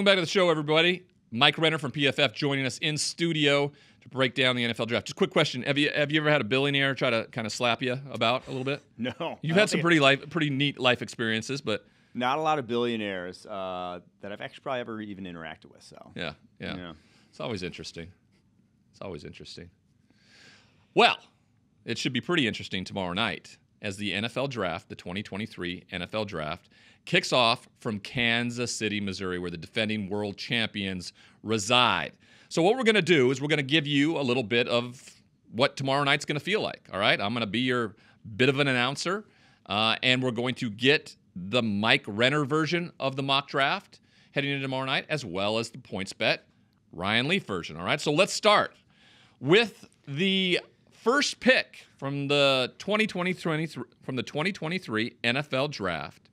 Welcome back to the show, everybody. Mike Renner from PFF joining us in studio to break down the NFL draft. Just quick question: Have you have you ever had a billionaire try to kind of slap you about a little bit? No, you've had some pretty life, pretty neat life experiences, but not a lot of billionaires uh, that I've actually probably ever even interacted with. So yeah, yeah, yeah. it's always interesting. It's always interesting. Well, it should be pretty interesting tomorrow night as the NFL draft, the 2023 NFL draft, kicks off from Kansas City, Missouri, where the defending world champions reside. So, what we're going to do is we're going to give you a little bit of what tomorrow night's going to feel like. All right. I'm going to be your bit of an announcer, uh, and we're going to get the Mike Renner version of the mock draft heading into tomorrow night, as well as the points bet Ryan Leaf version. All right. So, let's start with the first pick from the 2023 from the 2023 NFL draft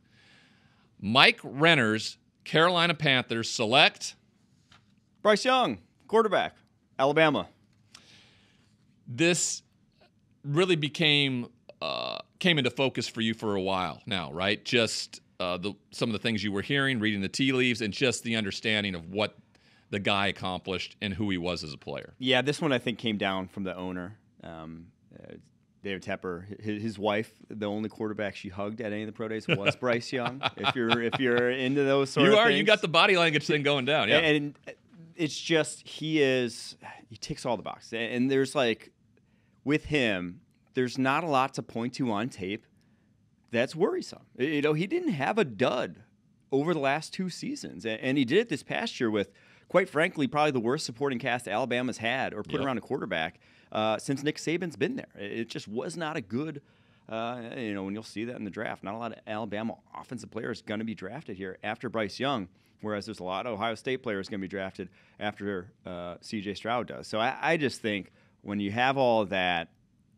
Mike Renner's Carolina Panthers select Bryce Young, quarterback, Alabama. This really became uh, came into focus for you for a while now, right? Just uh, the some of the things you were hearing, reading the tea leaves, and just the understanding of what the guy accomplished and who he was as a player. Yeah, this one I think came down from the owner. Um, uh, David Tepper, his, his wife, the only quarterback she hugged at any of the pro days was Bryce Young. If you're if you're into those sort you of are things. you got the body language thing going down, yeah. And, and it's just he is he ticks all the boxes, and there's like with him, there's not a lot to point to on tape that's worrisome. You know, he didn't have a dud over the last two seasons, and he did it this past year with, quite frankly, probably the worst supporting cast Alabama's had or put yep. around a quarterback. Uh, since Nick Saban's been there. It just was not a good. Uh, you know, and you'll see that in the draft. Not a lot of Alabama offensive players going to be drafted here after Bryce Young, whereas there's a lot of Ohio State players going to be drafted after uh, C.J. Stroud does. So I, I, just think when you have all that,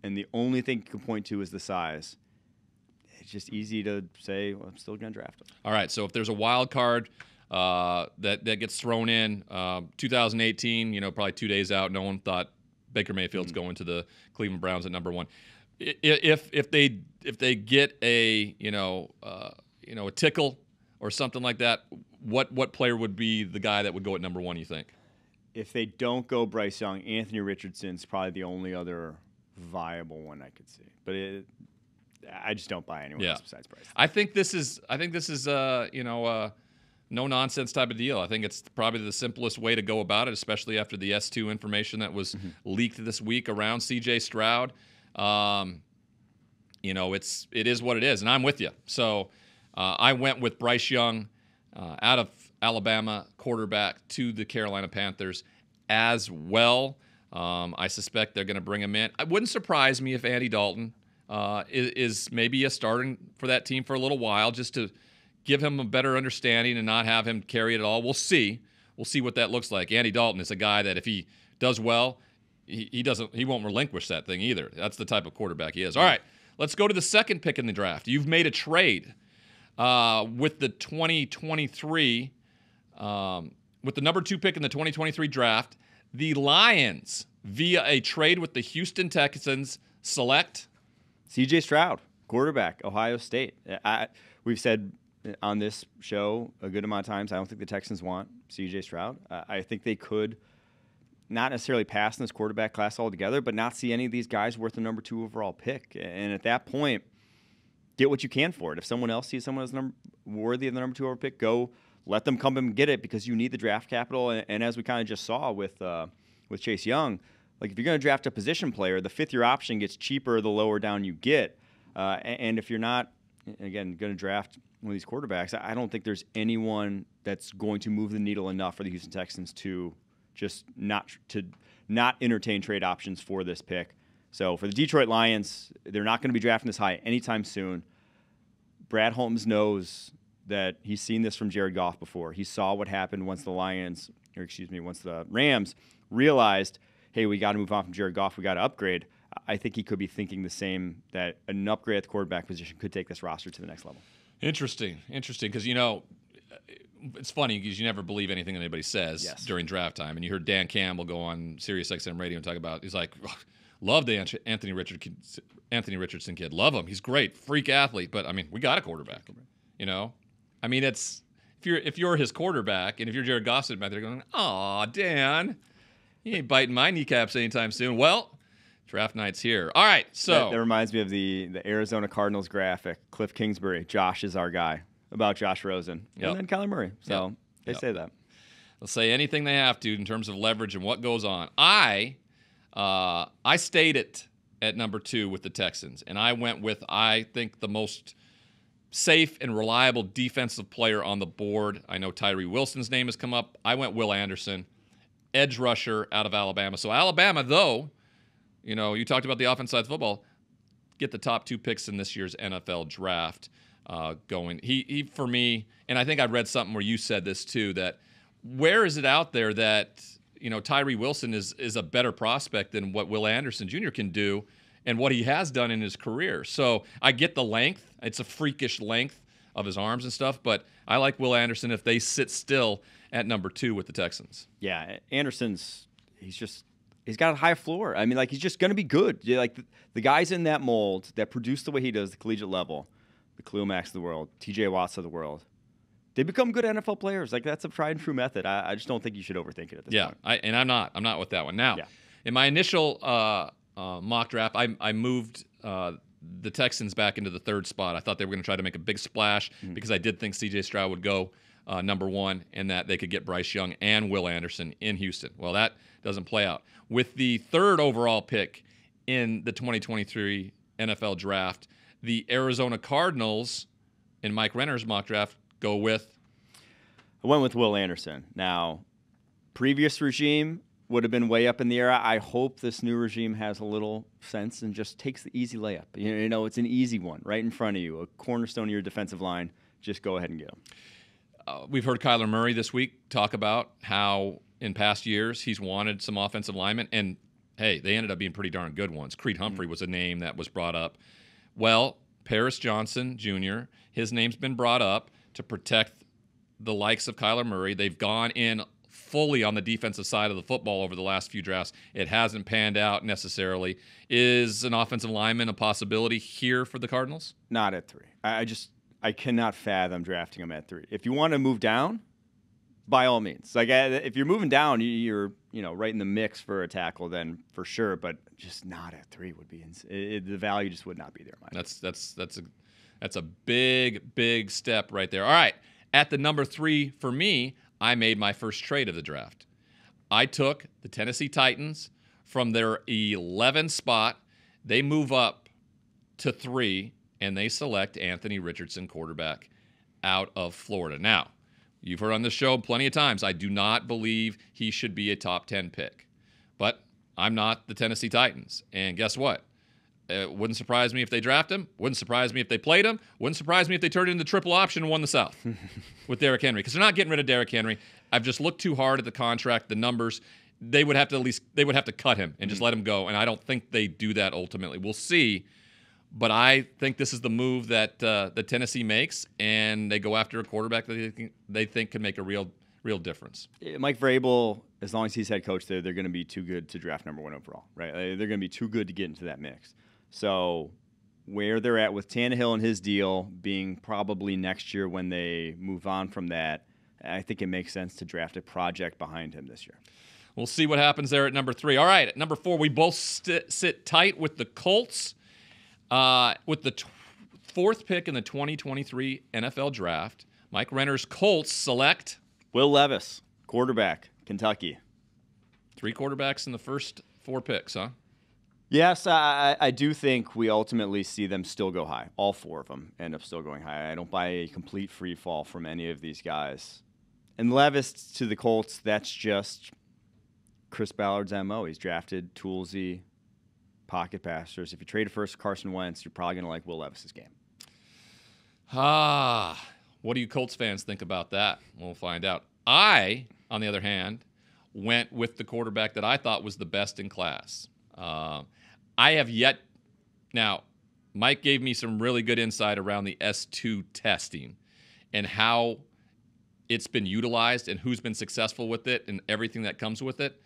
and the only thing you can point to is the size, it's just easy to say well, I'm still going to draft him. All right. So if there's a wild card. Uh, that that gets thrown in uh, 2018. You know, probably two days out. No one thought Baker Mayfield's mm-hmm. going to the Cleveland Browns at number one. If if they if they get a you know uh, you know a tickle or something like that, what what player would be the guy that would go at number one? You think? If they don't go Bryce Young, Anthony Richardson's probably the only other viable one I could see. But it, I just don't buy anyone yeah. else besides Bryce. I think this is I think this is uh you know. Uh, no nonsense type of deal. I think it's probably the simplest way to go about it, especially after the S2 information that was mm-hmm. leaked this week around CJ Stroud. Um, you know, it's it is what it is, and I'm with you. So uh, I went with Bryce Young uh, out of Alabama quarterback to the Carolina Panthers as well. Um, I suspect they're going to bring him in. It wouldn't surprise me if Andy Dalton uh, is, is maybe a starting for that team for a little while just to – give him a better understanding and not have him carry it at all. We'll see. We'll see what that looks like. Andy Dalton is a guy that if he does well, he, he doesn't he won't relinquish that thing either. That's the type of quarterback he is. All right, let's go to the second pick in the draft. You've made a trade uh, with the 2023 um, with the number two pick in the 2023 draft. The Lions via a trade with the Houston Texans select C.J. Stroud, quarterback, Ohio State. I, we've said on this show a good amount of times. I don't think the Texans want C.J. Stroud. Uh, I think they could not necessarily pass in this quarterback class altogether, but not see any of these guys worth the number two overall pick. And at that point, get what you can for it. If someone else sees someone as number, worthy of the number two overall pick, go let them come and get it because you need the draft capital. And, and as we kind of just saw with uh, with Chase Young, like if you're going to draft a position player, the fifth year option gets cheaper the lower down you get. Uh, and if you're not again, going to draft one of these quarterbacks, I don't think there's anyone that's going to move the needle enough for the Houston Texans to just not to not entertain trade options for this pick. So for the Detroit Lions, they're not going to be drafting this high anytime soon. Brad Holmes knows that he's seen this from Jared Goff before. He saw what happened once the Lions, or excuse me, once the Rams realized, hey, we got to move on from Jared Goff, we got to upgrade. I think he could be thinking the same that an upgrade at the quarterback position could take this roster to the next level. Interesting, interesting, because you know it's funny because you never believe anything that anybody says yes. during draft time. And you heard Dan Campbell go on Sirius XM radio and talk about he's like, love the Anthony Richard Anthony Richardson kid, love him, he's great, freak athlete. But I mean, we got a quarterback, you know. I mean, it's if you're if you're his quarterback and if you're Jared Goff sitting back there going, "Aw, Dan, you ain't biting my kneecaps anytime soon." Well, Draft night's here. All right, so that, that, reminds me of the the Arizona Cardinals graphic. Cliff Kingsbury, Josh is our guy about Josh Rosen, yep. and then Kyler Murray. So yep. they yep. say that. They'll say anything they have to in terms of leverage and what goes on. I uh, I stayed at at number two with the Texans, and I went with I think the most safe and reliable defensive player on the board. I know Tyree Wilson's name has come up. I went Will Anderson, edge rusher out of Alabama. So Alabama though you know, you talked about the offense side of football. Get the top two picks in this year's NFL draft uh, going. He, he, for me, and I think I read something where you said this too that where is it out there that, you know, Tyree Wilson is, is a better prospect than what Will Anderson Jr. can do and what he has done in his career. So I get the length, it's a freakish length of his arms and stuff. But I like Will Anderson if they sit still at number two with the Texans. Yeah, Anderson's he's just he's got a high floor. I mean, like he's just going to be good. Like the, the, guys in that mold that produce the way he does, the collegiate level, the Khalil Max of the world, T.J. Watts of the world, they become good NFL players. Like that's a tried and true method. I, I just don't think you should overthink it at this yeah, point. Yeah, and I'm not. I'm not with that one now. Yeah. In my initial uh, uh, mock draft, I, I moved. Uh, the Texans back into the third spot. I thought they were going to try to make a big splash mm-hmm. because I did think CJ Stroud would go uh, number one and that they could get Bryce Young and Will Anderson in Houston. Well, that doesn't play out. With the third overall pick in the 2023 NFL draft, the Arizona Cardinals in Mike Renner's mock draft go with. I went with Will Anderson. Now, previous regime would have been way up in the air. I hope this new regime has a little sense and just takes the easy layup. You know, it's an easy one right in front of you, a cornerstone of your defensive line. Just go ahead and get them. Uh, we've heard Kyler Murray this week talk about how in past years, he's wanted some offensive linemen, and hey, they ended up being pretty darn good ones. Creed mm-hmm. Humphrey mm-hmm. was a name that was brought up. Well, Paris Johnson Jr., his name's been brought up to protect the likes of Kyler Murray. They've gone in fully on the defensive side of the football over the last few drafts. It hasn't panned out necessarily. Is an offensive lineman a possibility here for the Cardinals? Not at three. I just I cannot fathom drafting him at three. If you want to move down, by all means. Like eh, if you're moving down, you're you know right in the mix for a tackle, then for sure. But just not at three would be ins- it, the value just would not be there. That's that's that's a that's a big big step right there. All right, at the number three for me, I made my first trade of the draft. I took the Tennessee Titans from their 11 spot. They move up to three and they select Anthony Richardson, quarterback out of Florida. Now, You've heard on this show plenty of times. I do not believe he should be a top 10 pick. But I'm not the Tennessee Titans. And guess what? It wouldn't surprise me if they draft him. Wouldn't surprise me if they played him. Wouldn't surprise me if they turned into triple option and won the South with Derrick Henry. Because they're not getting rid of Derrick Henry. I've just looked too hard at the contract, the numbers. They would have to at least they would have to cut him and just mm-hmm. let him go. And I don't think they do that ultimately. We'll see. But I think this is the move that uh, the Tennessee makes, and they go after a quarterback that they think, they think can make a real real difference. Mike Vrabel, as long as he's head coach there, they're going to be too good to draft number one overall, right? They're going to be too good to get into that mix. So where they're at with Tannehill and his deal being probably next year when they move on from that, I think it makes sense to draft a project behind him this year. We'll see what happens there at number three. All right, at number four, we both st- sit tight with the Colts. Uh, with the fourth pick in the 2023 NFL Draft, Mike Renner's Colts select Will Levis, quarterback, Kentucky. Three quarterbacks in the first four picks, huh? Yes, I, I do think we ultimately see them still go high. All four of them end up still going high. I don't buy a complete free fall from any of these guys. And Levis to the Colts, that's just Chris Ballard's MO. He's drafted Toolsy, pocket passers. If you traded first Carson Wentz, you're probably going to like Will Levis's game. Ah, what do you Colts fans think about that? We'll find out. I, on the other hand, went with the quarterback that I thought was the best in class. Uh, I have yet. Now, Mike gave me some really good insight around the S2 testing and how it's been utilized and who's been successful with it and everything that comes with it.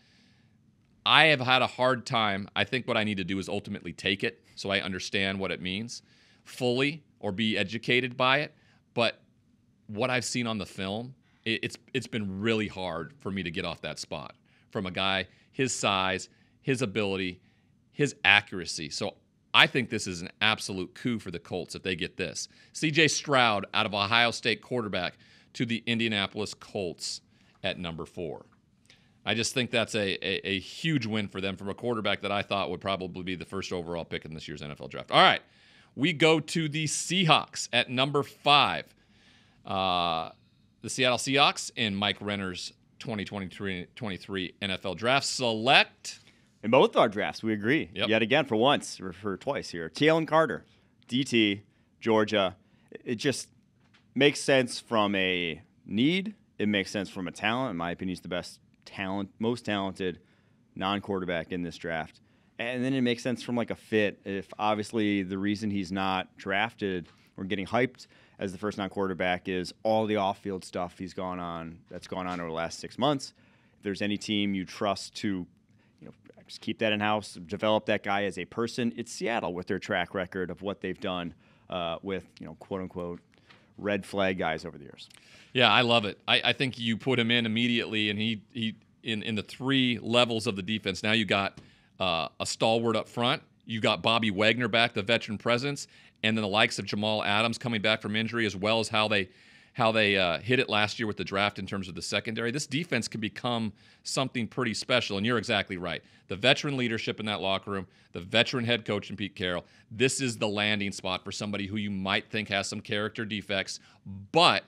I have had a hard time. I think what I need to do is ultimately take it so I understand what it means fully or be educated by it. But what I've seen on the film, it, it's it's been really hard for me to get off that spot from a guy his size, his ability, his accuracy. So I think this is an absolute coup for the Colts if they get this. CJ Stroud out of Ohio State quarterback to the Indianapolis Colts at number 4. I just think that's a, a, a huge win for them from a quarterback that I thought would probably be the first overall pick in this year's NFL draft. All right, we go to the Seahawks at number five. Uh, the Seattle Seahawks in Mike Renner's 2023 23 NFL draft select. In both our drafts, we agree. Yep. Yet again, for once, or for twice here. Taylon Carter, DT, Georgia. It just makes sense from a need. It makes sense from a talent. In my opinion, he's the best talent, most talented non-quarterback in this draft. And then it makes sense from like a fit. If obviously the reason he's not drafted or getting hyped as the first non-quarterback is all the off-field stuff he's gone on that's gone on over the last six months. If there's any team you trust to, you know, just keep that in house, develop that guy as a person, it's Seattle with their track record of what they've done uh, with you know quote unquote red flag guys over the years. Yeah, I love it. I, I think you put him in immediately, and he he in in the three levels of the defense. Now you got uh, a stalwart up front. You got Bobby Wagner back, the veteran presence, and then the likes of Jamal Adams coming back from injury, as well as how they how they uh, hit it last year with the draft in terms of the secondary. This defense can become something pretty special. And you're exactly right. The veteran leadership in that locker room, the veteran head coach in Pete Carroll, this is the landing spot for somebody who you might think has some character defects, but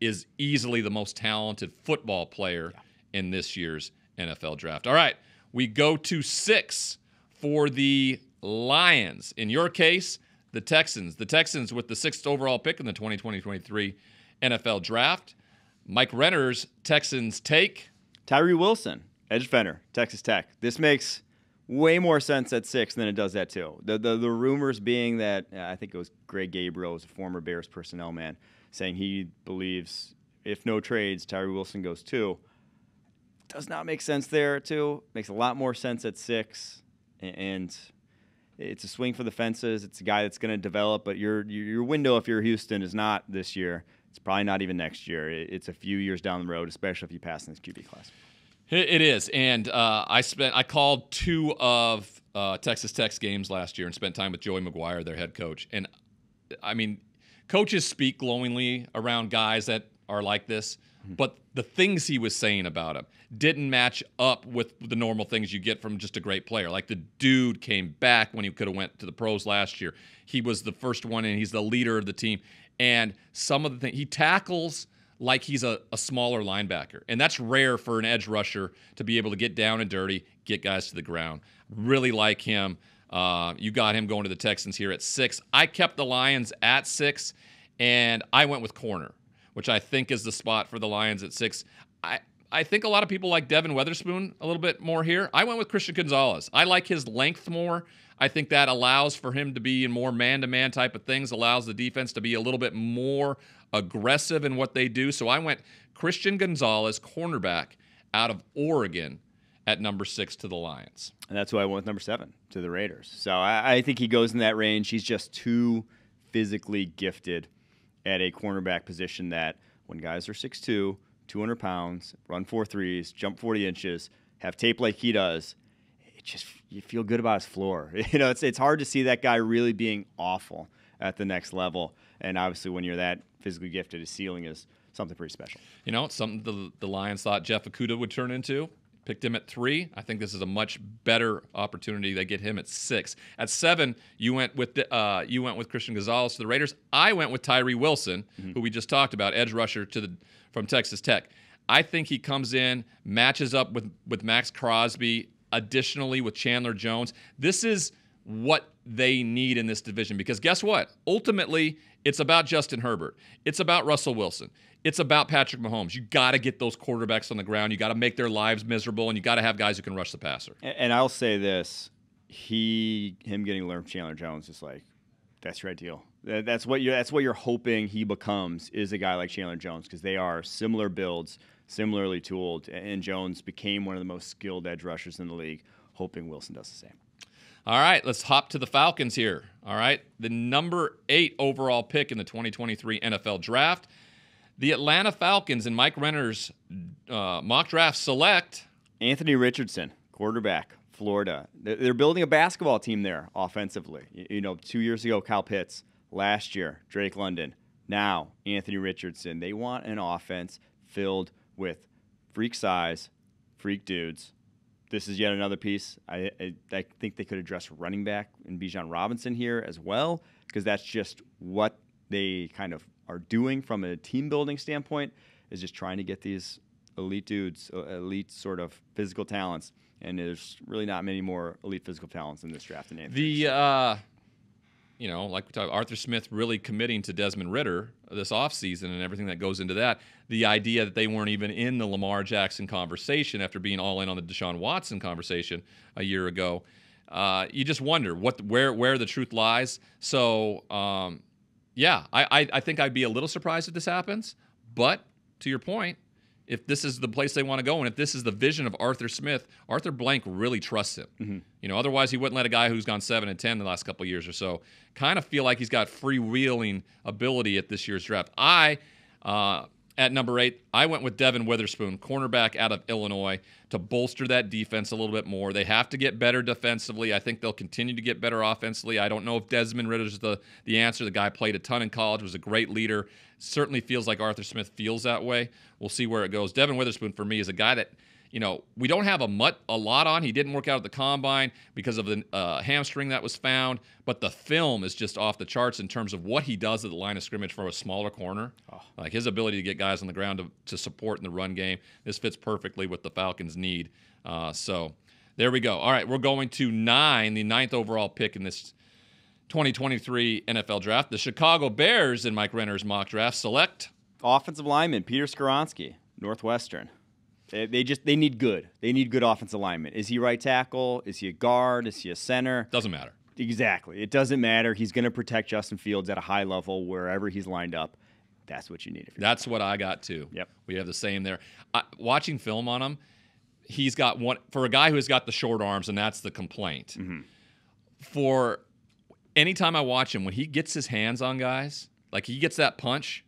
is easily the most talented football player yeah. in this year's NFL draft. All right, we go to six for the Lions. In your case, the Texans. The Texans with the sixth overall pick in the 2020-23 NFL Draft. Mike Renner's Texans take Tyree Wilson, edge defender, Texas Tech. This makes way more sense at six than it does at two. The the, the rumors being that uh, I think it was Greg Gabriel, was a former Bears personnel man, saying he believes if no trades, Tyree Wilson goes two. Does not make sense there too. Makes a lot more sense at six, and it's a swing for the fences. It's a guy that's going to develop, but your your window if you're Houston is not this year. It's probably not even next year. It's a few years down the road, especially if you pass in this QB class. It is, and uh, I spent I called two of uh, Texas Tech's games last year and spent time with Joey McGuire, their head coach. And I mean, coaches speak glowingly around guys that are like this. Mm-hmm. but the things he was saying about him didn't match up with the normal things you get from just a great player. Like the dude came back when he could have went to the pros last year. He was the first one and he's the leader of the team. And some of the things he tackles like he's a, a smaller linebacker. And that's rare for an edge rusher to be able to get down and dirty, get guys to the ground. Really like him. Uh, you got him going to the Texans here at six. I kept the Lions at six, and I went with corner which I think is the spot for the Lions at six. I, I think a lot of people like Devin Weatherspoon a little bit more here. I went with Christian Gonzalez. I like his length more. I think that allows for him to be in more man to man type of things, allows the defense to be a little bit more aggressive in what they do. So I went Christian Gonzalez, cornerback out of Oregon, at number six to the Lions. And that's why I went with number seven to the Raiders. So I, I think he goes in that range. He's just too physically gifted at a cornerback position that when guys are 6'2, 200 pounds, run four threes, jump 40 inches, have tape like he does, it just you feel good about his floor. You know, it's it's hard to see that guy really being awful at the next level. And obviously, when you're that physically gifted, his ceiling is something pretty special. You know, something the, the Lions thought Jeff Okuda would turn into picked him at three. I think this is a much better opportunity. They get him at six. At seven, you went with the, uh, you went with Christian Gonzalez to the Raiders. I went with Tyree Wilson, mm-hmm. who we just talked about, edge rusher to the from Texas Tech. I think he comes in, matches up with with Max Crosby, additionally with Chandler Jones. This is what they need in this division. Because guess what? Ultimately, it's about Justin Herbert. It's about Russell Wilson. It's about Patrick Mahomes. You got to get those quarterbacks on the ground. You got to make their lives miserable, and you got to have guys who can rush the passer. And, I'll say this: he, him getting learned learn Chandler Jones is like, that's your ideal. that's what you. That's what you're hoping he becomes is a guy like Chandler Jones because they are similar builds, similarly tooled, and Jones became one of the most skilled edge rushers in the league. Hoping Wilson does the same. All right, let's hop to the Falcons here. All right, the number eight overall pick in the 2023 NFL Draft. The Atlanta Falcons and Mike Renner's uh, mock draft select Anthony Richardson, quarterback, Florida. They're building a basketball team there offensively. You know, two years ago, Kyle Pitts. Last year, Drake London. Now, Anthony Richardson. They want an offense filled with freak size, freak dudes, this is yet another piece. I, I, I think they could address running back and Bijan Robinson here as well, because that's just what they kind of are doing from a team building standpoint, is just trying to get these elite dudes, uh, elite sort of physical talents. And there's really not many more elite physical talents in this draft than Anthony. The. Uh you know, like we talked, Arthur Smith really committing to Desmond Ritter this offseason and everything that goes into that. The idea that they weren't even in the Lamar Jackson conversation after being all in on the Deshaun Watson conversation a year ago, uh, you just wonder what where where the truth lies. So, um, yeah, I, I I think I'd be a little surprised if this happens, but to your point, if this is the place they want to go and if this is the vision of Arthur Smith, Arthur Blank really trusts him. Mm-hmm. You know, otherwise he wouldn't let a guy who's gone seven and ten the last couple years or so kind of feel like he's got freewheeling ability at this year's draft. I uh, at number eight, I went with Devin Witherspoon, cornerback out of Illinois, to bolster that defense a little bit more. They have to get better defensively. I think they'll continue to get better offensively. I don't know if Desmond Ritter's the the answer. The guy played a ton in college, was a great leader. Certainly feels like Arthur Smith feels that way. We'll see where it goes. Devin Witherspoon for me is a guy that you know, we don't have a, mutt, a lot on. He didn't work out at the combine because of the uh, hamstring that was found, but the film is just off the charts in terms of what he does at the line of scrimmage for a smaller corner. Oh. Like his ability to get guys on the ground to, to, support in the run game. This fits perfectly with the Falcons' need. Uh, so there we go. All right, we're going to nine, the ninth overall pick in this 2023 NFL draft. The Chicago Bears in Mike Renner's mock draft select offensive lineman Peter Skoronsky, Northwestern. They, just they need good. They need good offensive alignment. Is he right tackle? Is he a guard? Is he a center? Doesn't matter. Exactly. It doesn't matter. He's going to protect Justin Fields at a high level wherever he's lined up. That's what you need. That's what I got too. Yep. We have the same there. I, watching film on him, he's got one for a guy who's got the short arms, and that's the complaint. Mm-hmm. For I watch him, when he gets his hands on guys, like he gets that punch,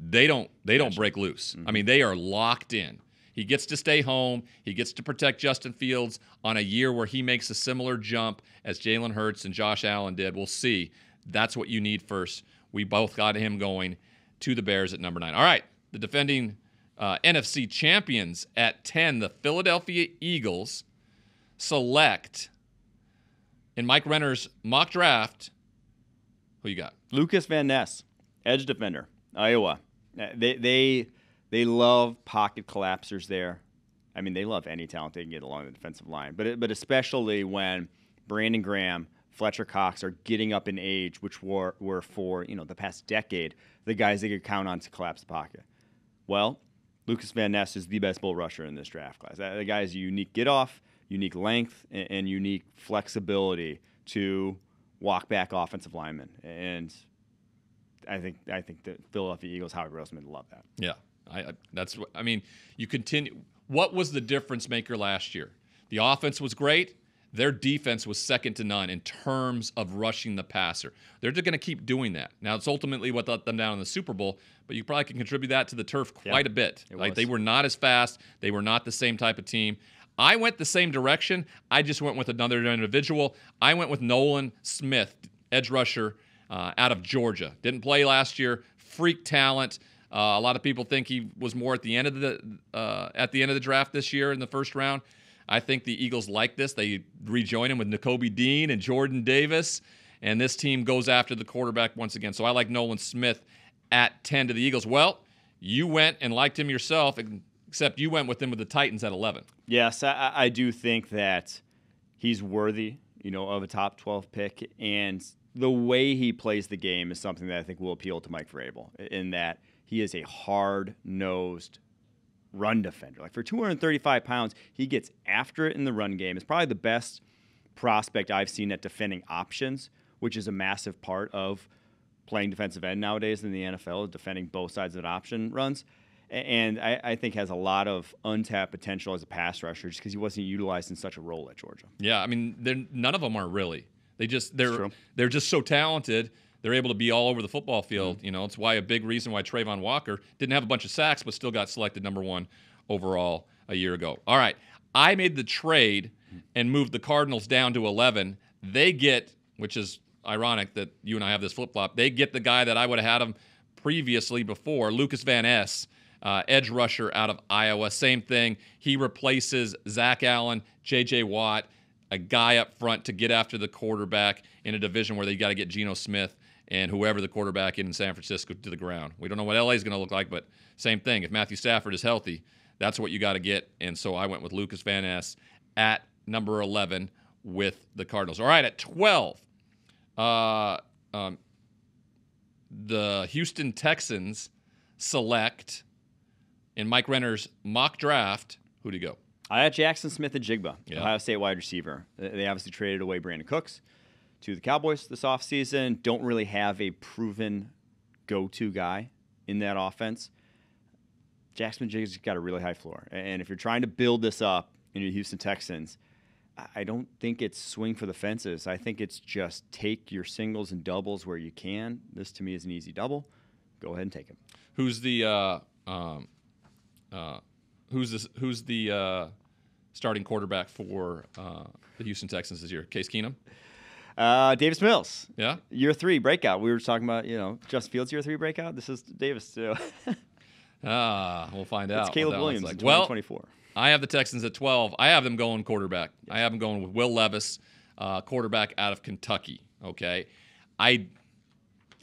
they don't they don't break loose. Mm-hmm. I mean, they are locked in. He gets to stay home. He gets to protect Justin Fields on a year where he makes a similar jump as Jalen Hurts and Josh Allen did. We'll see. That's what you need first. We both got him going to the Bears at number nine. All right, the defending uh, NFC champions at 10, the Philadelphia Eagles select in Mike Renner's mock draft. Who you got? Lucas Van Ness, edge defender, Iowa. Uh, they, they they love pocket collapsers there. I mean, they love any talent they can get along the defensive line, but but especially when Brandon Graham, Fletcher Cox are getting up in age, which were were for you know the past decade the guys they could count on to collapse the pocket. Well, Lucas Van Ness is the best bull rusher in this draft class. That, the guy has a unique get off, unique length, and, and unique flexibility to walk back offensive linemen. And I think I think the Philadelphia Eagles, Howard Roseman, love that. Yeah, I, that's I mean. You continue. What was the difference maker last year? The offense was great. Their defense was second to none in terms of rushing the passer. They're just going to keep doing that. Now it's ultimately what let them down in the Super Bowl, but you probably can contribute that to the turf quite yeah, a bit. Like was. they were not as fast. They were not the same type of team. I went the same direction. I just went with another individual. I went with Nolan Smith, edge rusher uh, out of Georgia. Didn't play last year. Freak talent. Uh, a lot of people think he was more at the end of the uh, at the end of the draft this year in the first round. I think the Eagles like this. They rejoin him with N'Kobe Dean and Jordan Davis, and this team goes after the quarterback once again. So I like Nolan Smith at ten to the Eagles. Well, you went and liked him yourself, except you went with him with the Titans at eleven. Yes, I, I do think that he's worthy, you know, of a top twelve pick, and the way he plays the game is something that I think will appeal to Mike Vrabel in that he is a hard nosed run defender. Like for 235 pounds, he gets after it in the run game. It's probably the best prospect I've seen at defending options, which is a massive part of playing defensive end nowadays in the NFL, defending both sides of the option runs. And I, I, think has a lot of untapped potential as a pass rusher just because he wasn't utilized in such a role at Georgia. Yeah, I mean, none of them are really. They just they're they're just so talented they're able to be all over the football mm-hmm. field. Mm-hmm. You know, it's why a big reason why Trayvon Walker didn't have a bunch of sacks, but still got selected number one overall a year ago. All right, I made the trade mm-hmm. and moved the Cardinals down to 11. They get, which is ironic that you and I have this flip flop. They get the guy that I would have had them previously before, Lucas Van S. Uh, edge rusher out of Iowa. Same thing. He replaces Zach Allen, J.J. Watt, a guy up front to get after the quarterback in a division where they got to get Geno Smith and whoever the quarterback in San Francisco to the ground. We don't know what LA is going to look like, but same thing. If Matthew Stafford is healthy, that's what you got to get. And so I went with Lucas Van Ness at number 11 with the Cardinals. All right, at 12, uh, um, the Houston Texans select in Mike Renner's mock draft. Who do you go? I got Jackson Smith and Jigba, yeah. Ohio State wide receiver. They obviously traded away Brandon Cooks to the Cowboys this offseason. Don't really have a proven go to guy in that offense. Jackson Jig's got a really high floor. And if you're trying to build this up in Houston Texans, I don't think it's swing for the fences. I think it's just take your singles and doubles where you can. This to me is an easy double. Go ahead and take him. Who's the uh, um, uh, who's this, who's the uh, starting quarterback for uh, the Houston Texans this year? Case Keenum. Uh, Davis Mills. Yeah. Year three breakout. We were talking about, you know, Justin Fields year three breakout. This is Davis too. ah, we'll find out. It's Caleb Williams like. Well, I have the Texans at 12. I have them going quarterback. Yes. I have them going with Will Levis, uh, quarterback out of Kentucky. Okay. I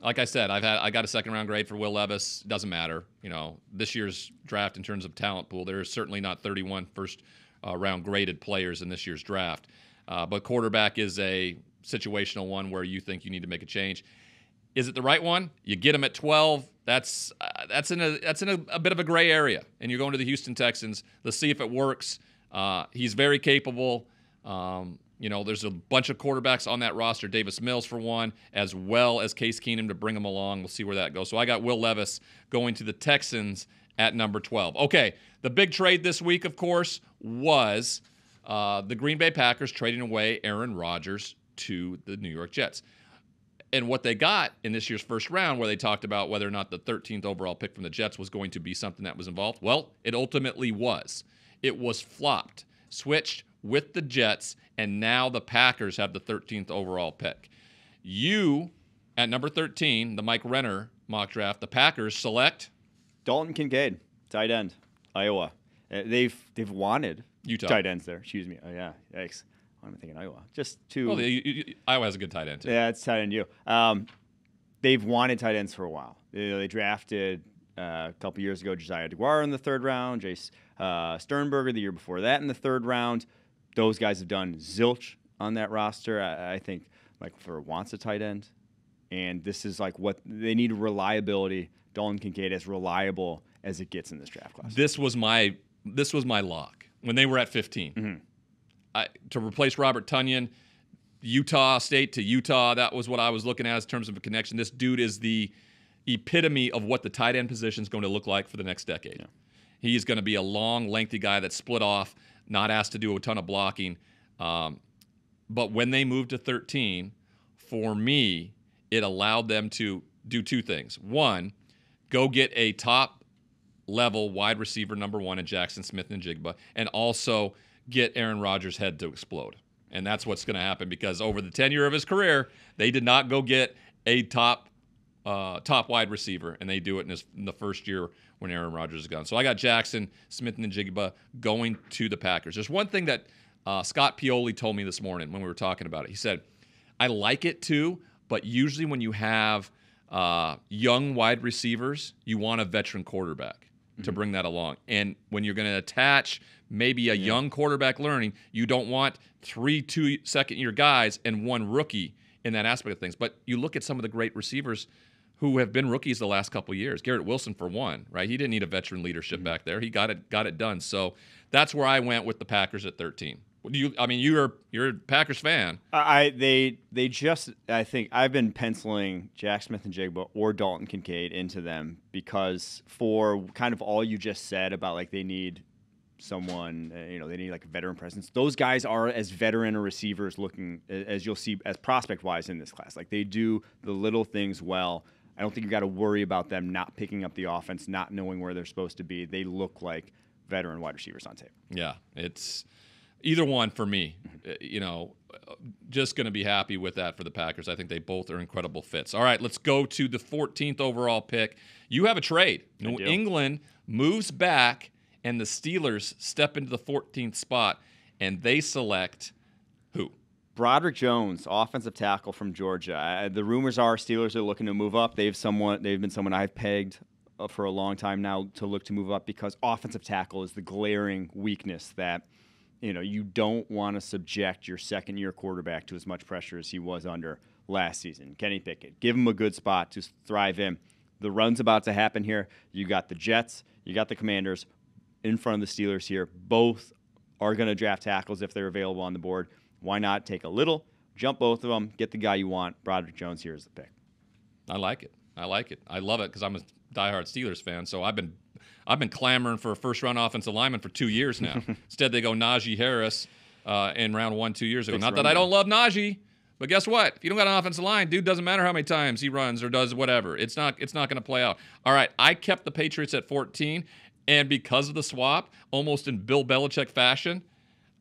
like I said, I've had I got a second round grade for Will Levis. Doesn't matter, you know. This year's draft in terms of talent pool, there is certainly not 31 first uh, round graded players in this year's draft. Uh, but quarterback is a situational one where you think you need to make a change. Is it the right one? You get them at 12. That's uh, that's in a that's in a, a, bit of a gray area, and you're going to the Houston Texans. Let's see if it works. Uh, he's very capable. Um, you know, there's a bunch of quarterbacks on that roster. Davis Mills for one, as well as Case Keenum to bring him along. We'll see where that goes. So I got Will Levis going to the Texans at number 12. Okay, the big trade this week, of course, was uh, the Green Bay Packers trading away Aaron Rodgers to the New York Jets. And what they got in this year's first round, where they talked about whether or not the 13th overall pick from the Jets was going to be something that was involved, well, it ultimately was. It was flopped, switched with the Jets, and now the Packers have the 13th overall pick. You, at number 13, the Mike Renner mock draft, the Packers select Dalton Kincaid, tight end, Iowa. Uh, they've they've wanted Utah tight ends there. Excuse me. Oh yeah, yikes. I'm thinking Iowa. Just two. Well, you, you, Iowa has a good tight end too. Yeah, it's tight end. You. Um, they've wanted tight ends for a while. They, they drafted uh, a couple years ago Josiah DeGuara in the third round, Jace uh, Sternberger the year before that in the third round. Those guys have done zilch on that roster. I, I think like for wants a tight end, and this is like what they need reliability. Dolan Kincaid as reliable as it gets in this draft class. This was my this was my lock when they were at 15. Mm-hmm. I, to replace Robert Tunyon, Utah State to Utah. That was what I was looking at in terms of a connection. This dude is the epitome of what the tight end position is going to look like for the next decade. Yeah. He's going to be a long, lengthy guy that's split off, not asked to do a ton of blocking. Um, but when they moved to 13, for me, it allowed them to do two things. One, go get a top level wide receiver number one in Jackson Smith and Jigba, and also – get Aaron Rodgers' head to explode. And that's what's going to happen because over the tenure of his career, they did not go get a top uh, top wide receiver, and they do it in, his, in the first year when Aaron Rodgers is gone. So I got Jackson, Smith, and Jigba going to the Packers. There's one thing that uh, Scott Pioli told me this morning when we were talking about it. He said, I like it too, but usually when you have uh, young wide receivers, you want a veteran quarterback to mm-hmm. bring that along. And when you're going to attach maybe a yeah. young quarterback learning, you don't want three two second year guys and one rookie in that aspect of things. But you look at some of the great receivers who have been rookies the last couple years. Garrett Wilson for one, right? He didn't need a veteran leadership mm-hmm. back there. He got it got it done. So that's where I went with the Packers at 13. You, I mean, you're you're a Packers fan. I they they just I think I've been penciling Jack Smith and Jigba or Dalton Kincaid into them because for kind of all you just said about like they need someone uh, you know they need like a veteran presence. Those guys are as veteran or receivers looking as you'll see as prospect wise in this class. Like they do the little things well. I don't think you got to worry about them not picking up the offense, not knowing where they're supposed to be. They look like veteran wide receivers on tape. Yeah, it's either one for me, uh, you know, just going to be happy with that for the Packers. I think they both are incredible fits. All right, let's go to the 14th overall pick. You have a trade. I New do. England moves back, and the Steelers step into the 14th spot, and they select who? Broderick Jones, offensive tackle from Georgia. the rumors are Steelers are looking to move up. They've someone they've been someone I've pegged uh, for a long time now to look to move up because offensive tackle is the glaring weakness that you know, you don't want to subject your second year quarterback to as much pressure as he was under last season. Kenny Pickett, give him a good spot to thrive in. The run's about to happen here. You got the Jets, you got the Commanders in front of the Steelers here. Both are going to draft tackles if they're available on the board. Why not take a little, jump both of them, get the guy you want? Broderick Jones here is the pick. I like it. I like it. I love it because I'm a diehard Steelers fan, so I've been I've been clamoring for a first round offensive lineman for two years now. Instead, they go Najee Harris uh, in round one two years ago. Not that I don't love Najee. But guess what? If you don't got an offensive line, dude, doesn't matter how many times he runs or does whatever. It's not it's not going to play out. All right, I kept the Patriots at 14, and because of the swap, almost in Bill Belichick fashion,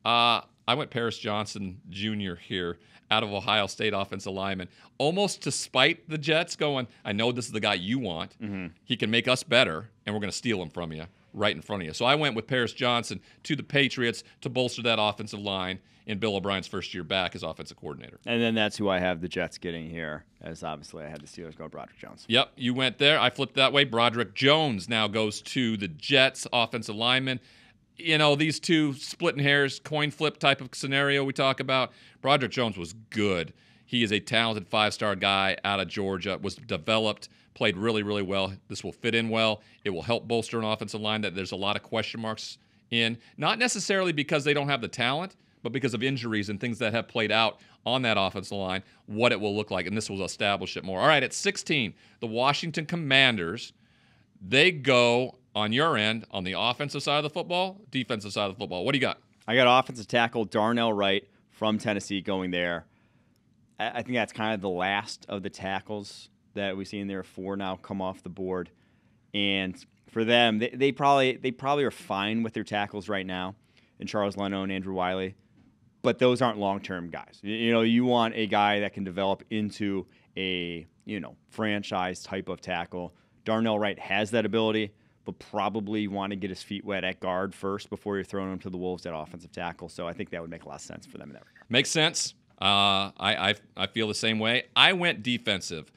uh, I went Paris Johnson Jr. here out of Ohio State offensive lineman, almost to spite the Jets, going, I know this is the guy you want. Mm-hmm. He can make us better, and we're going to steal him from you right in front of you. So I went with Paris Johnson to the Patriots to bolster that offensive line in Bill O'Brien's first year back as offensive coordinator. And then that's who I have the Jets getting here, as obviously I had the Steelers go Broderick Jones. Yep, you went there. I flipped that way. Broderick Jones now goes to the Jets offensive lineman you know, these two splitting hairs, coin flip type of scenario we talk about. Broderick Jones was good. He is a talented five star guy out of Georgia, was developed, played really, really well. This will fit in well. It will help bolster an offensive line that there's a lot of question marks in, not necessarily because they don't have the talent, but because of injuries and things that have played out on that offensive line, what it will look like. And this will establish it more. All right, at 16, the Washington Commanders, they go on your end on the offensive side of the football, defensive side of the football? What do you got? I got offensive tackle Darnell Wright from Tennessee going there. I, think that's kind of the last of the tackles that we've seen. There are four now come off the board, and for them, they, they probably they probably are fine with their tackles right now, and Charles Leno and Andrew Wiley, but those aren't long term guys. you know, you want a guy that can develop into a you know franchise type of tackle. Darnell Wright has that ability. You'll probably want to get his feet wet at guard first before you're throwing him to the Wolves at offensive tackle. So I think that would make a lot of sense for them in that regard. Makes sense. Uh, I, I, I feel the same way. I went defensive.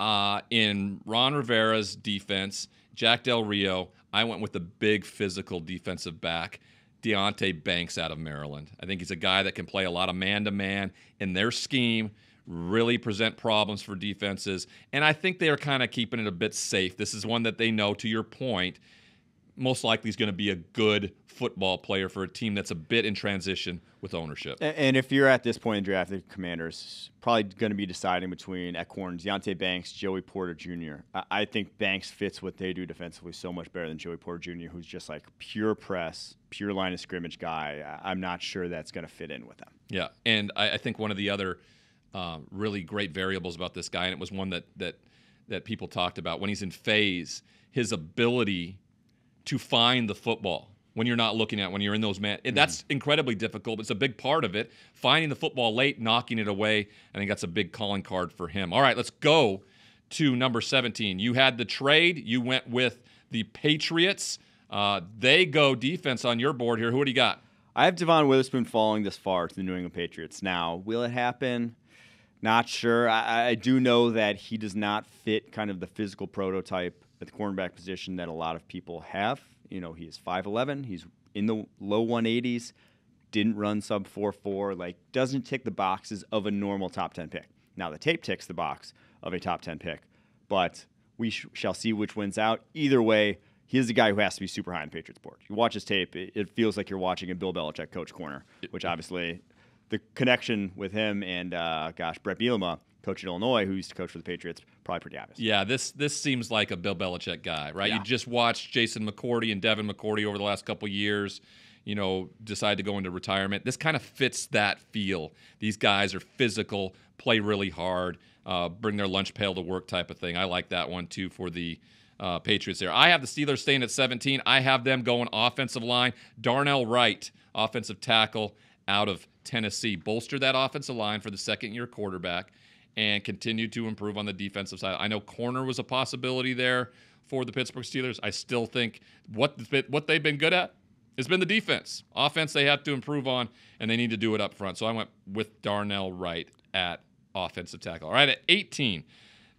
Uh, in Ron Rivera's defense, Jack Del Rio, I went with the big physical defensive back, Deontay Banks out of Maryland. I think he's a guy that can play a lot of man to man in their scheme really present problems for defenses. And I think they are kind of keeping it a bit safe. This is one that they know, to your point, most likely is going to be a good football player for a team that's a bit in transition with ownership. And if you're at this point in draft, the Commanders probably going to be deciding between at corner Deontay Banks, Joey Porter Jr. I think Banks fits what they do defensively so much better than Joey Porter Jr., who's just like pure press, pure line of scrimmage guy. I'm not sure that's going to fit in with them. Yeah, and I, I think one of the other – uh, really great variables about this guy, and it was one that that that people talked about when he's in phase, his ability to find the football when you're not looking at when you're in those man mm-hmm. that's incredibly difficult it's a big part of it finding the football late knocking it away i think that's a big calling card for him all right let's go to number 17 you had the trade you went with the patriots uh, they go defense on your board here who do you got I have Devon Witherspoon falling this far to the New England Patriots. Now, will it happen? Not sure. I, I, do know that he does not fit kind of the physical prototype at the cornerback position that a lot of people have. You know, he is 5'11, he's in the low 180s, didn't run sub 4'4, like doesn't tick the boxes of a normal top 10 pick. Now, the tape ticks the box of a top 10 pick, but we sh- shall see which wins out. Either way, he is the guy who has to be super high on Patriots board. You watch his tape, it, it feels like you're watching a Bill Belichick coach corner, which obviously the connection with him and uh, gosh, Brett Bielema, coach at Illinois, who used to coach for the Patriots, probably pretty obvious. Yeah, this this seems like a Bill Belichick guy, right? Yeah. You just watched Jason McCourty and Devin McCourty over the last couple years, you know, decide to go into retirement. This kind of fits that feel. These guys are physical, play really hard, uh, bring their lunch pail to work type of thing. I like that one too for the. Uh, Patriots there. I have the Steelers staying at 17. I have them going offensive line. Darnell Wright, offensive tackle out of Tennessee, bolster that offensive line for the second year quarterback, and continue to improve on the defensive side. I know corner was a possibility there for the Pittsburgh Steelers. I still think what what they've been good at has been the defense. Offense they have to improve on, and they need to do it up front. So I went with Darnell Wright at offensive tackle. All right, at 18,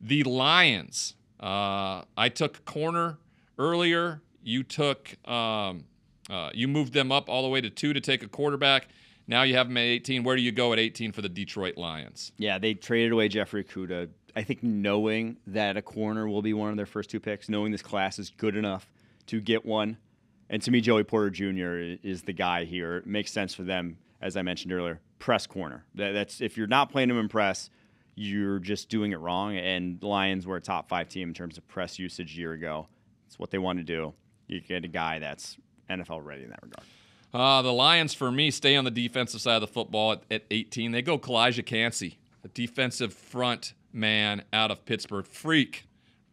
the Lions. Uh, I took corner earlier. You took um, uh, you moved them up all the way to two to take a quarterback. Now you have him at 18. Where do you go at 18 for the Detroit Lions? Yeah, they traded away Jeffrey Kuda. I think knowing that a corner will be one of their first two picks, knowing this class is good enough to get one. And to me, Joey Porter Jr. is the guy here. It makes sense for them, as I mentioned earlier, press corner. That's if you're not playing him in press, you're just doing it wrong. And Lions were a top five team in terms of press usage a year ago. It's what they want to do. You get a guy that's NFL ready in that regard. Uh, the Lions, for me, stay on the defensive side of the football at, at 18. They go Kalijah Cansey, a defensive front man out of Pittsburgh. Freak.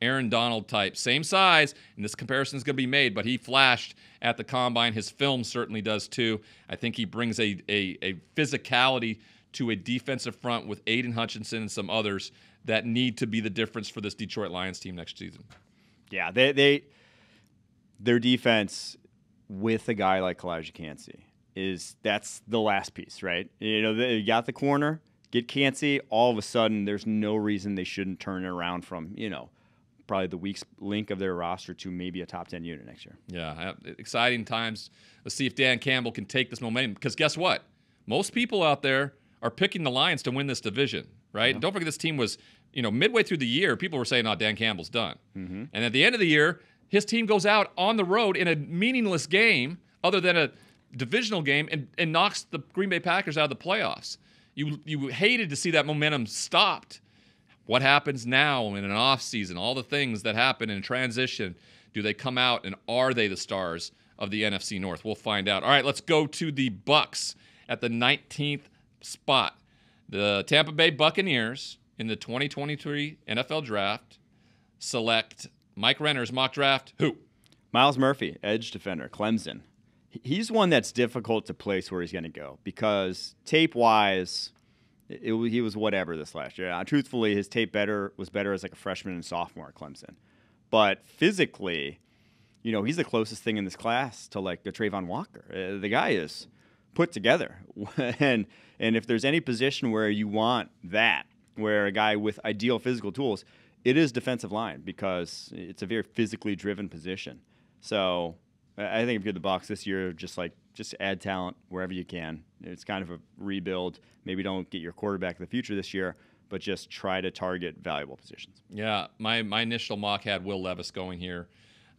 Aaron Donald type. Same size, and this comparison is going to be made, but he flashed at the combine. His film certainly does too. I think he brings a, a, a physicality to a defensive front with Aiden Hutchinson and some others that need to be the difference for this Detroit Lions team next season. Yeah, they, they their defense with a guy like Kalijah Cansey is that's the last piece, right? You know, they got the corner, get Cansey. All of a sudden, there's no reason they shouldn't turn it around from you know probably the weak link of their roster to maybe a top 10 unit next year. Yeah, exciting times. Let's see if Dan Campbell can take this momentum because guess what? Most people out there are picking the Lions to win this division, right? Yeah. Don't forget this team was, you know, midway through the year, people were saying, "Oh, Dan Campbell's done." Mm-hmm. And at the end of the year, his team goes out on the road in a meaningless game, other than a divisional game, and, and knocks the Green Bay Packers out of the playoffs. You, you hated to see that momentum stopped. What happens now in an offseason? All the things that happen in transition. Do they come out and are they the stars of the NFC North? We'll find out. All right, let's go to the Bucks at the 19th spot. The Tampa Bay Buccaneers in the 2023 NFL Draft select Mike Renner's mock draft, who? Miles Murphy, edge defender, Clemson. He's one that's difficult to place where he's going to go because tape wise, it, it, he was whatever this last year. Now, truthfully, his tape better was better as like a freshman and sophomore at Clemson, but physically, you know, he's the closest thing in this class to like a Trayvon Walker. Uh, the guy is put together, and and if there's any position where you want that, where a guy with ideal physical tools, it is defensive line because it's a very physically driven position. So I think if you're the box this year, just like just add talent wherever you can. It's kind of a rebuild. Maybe don't get your quarterback of the future this year, but just try to target valuable positions. Yeah, my my initial mock had Will Levis going here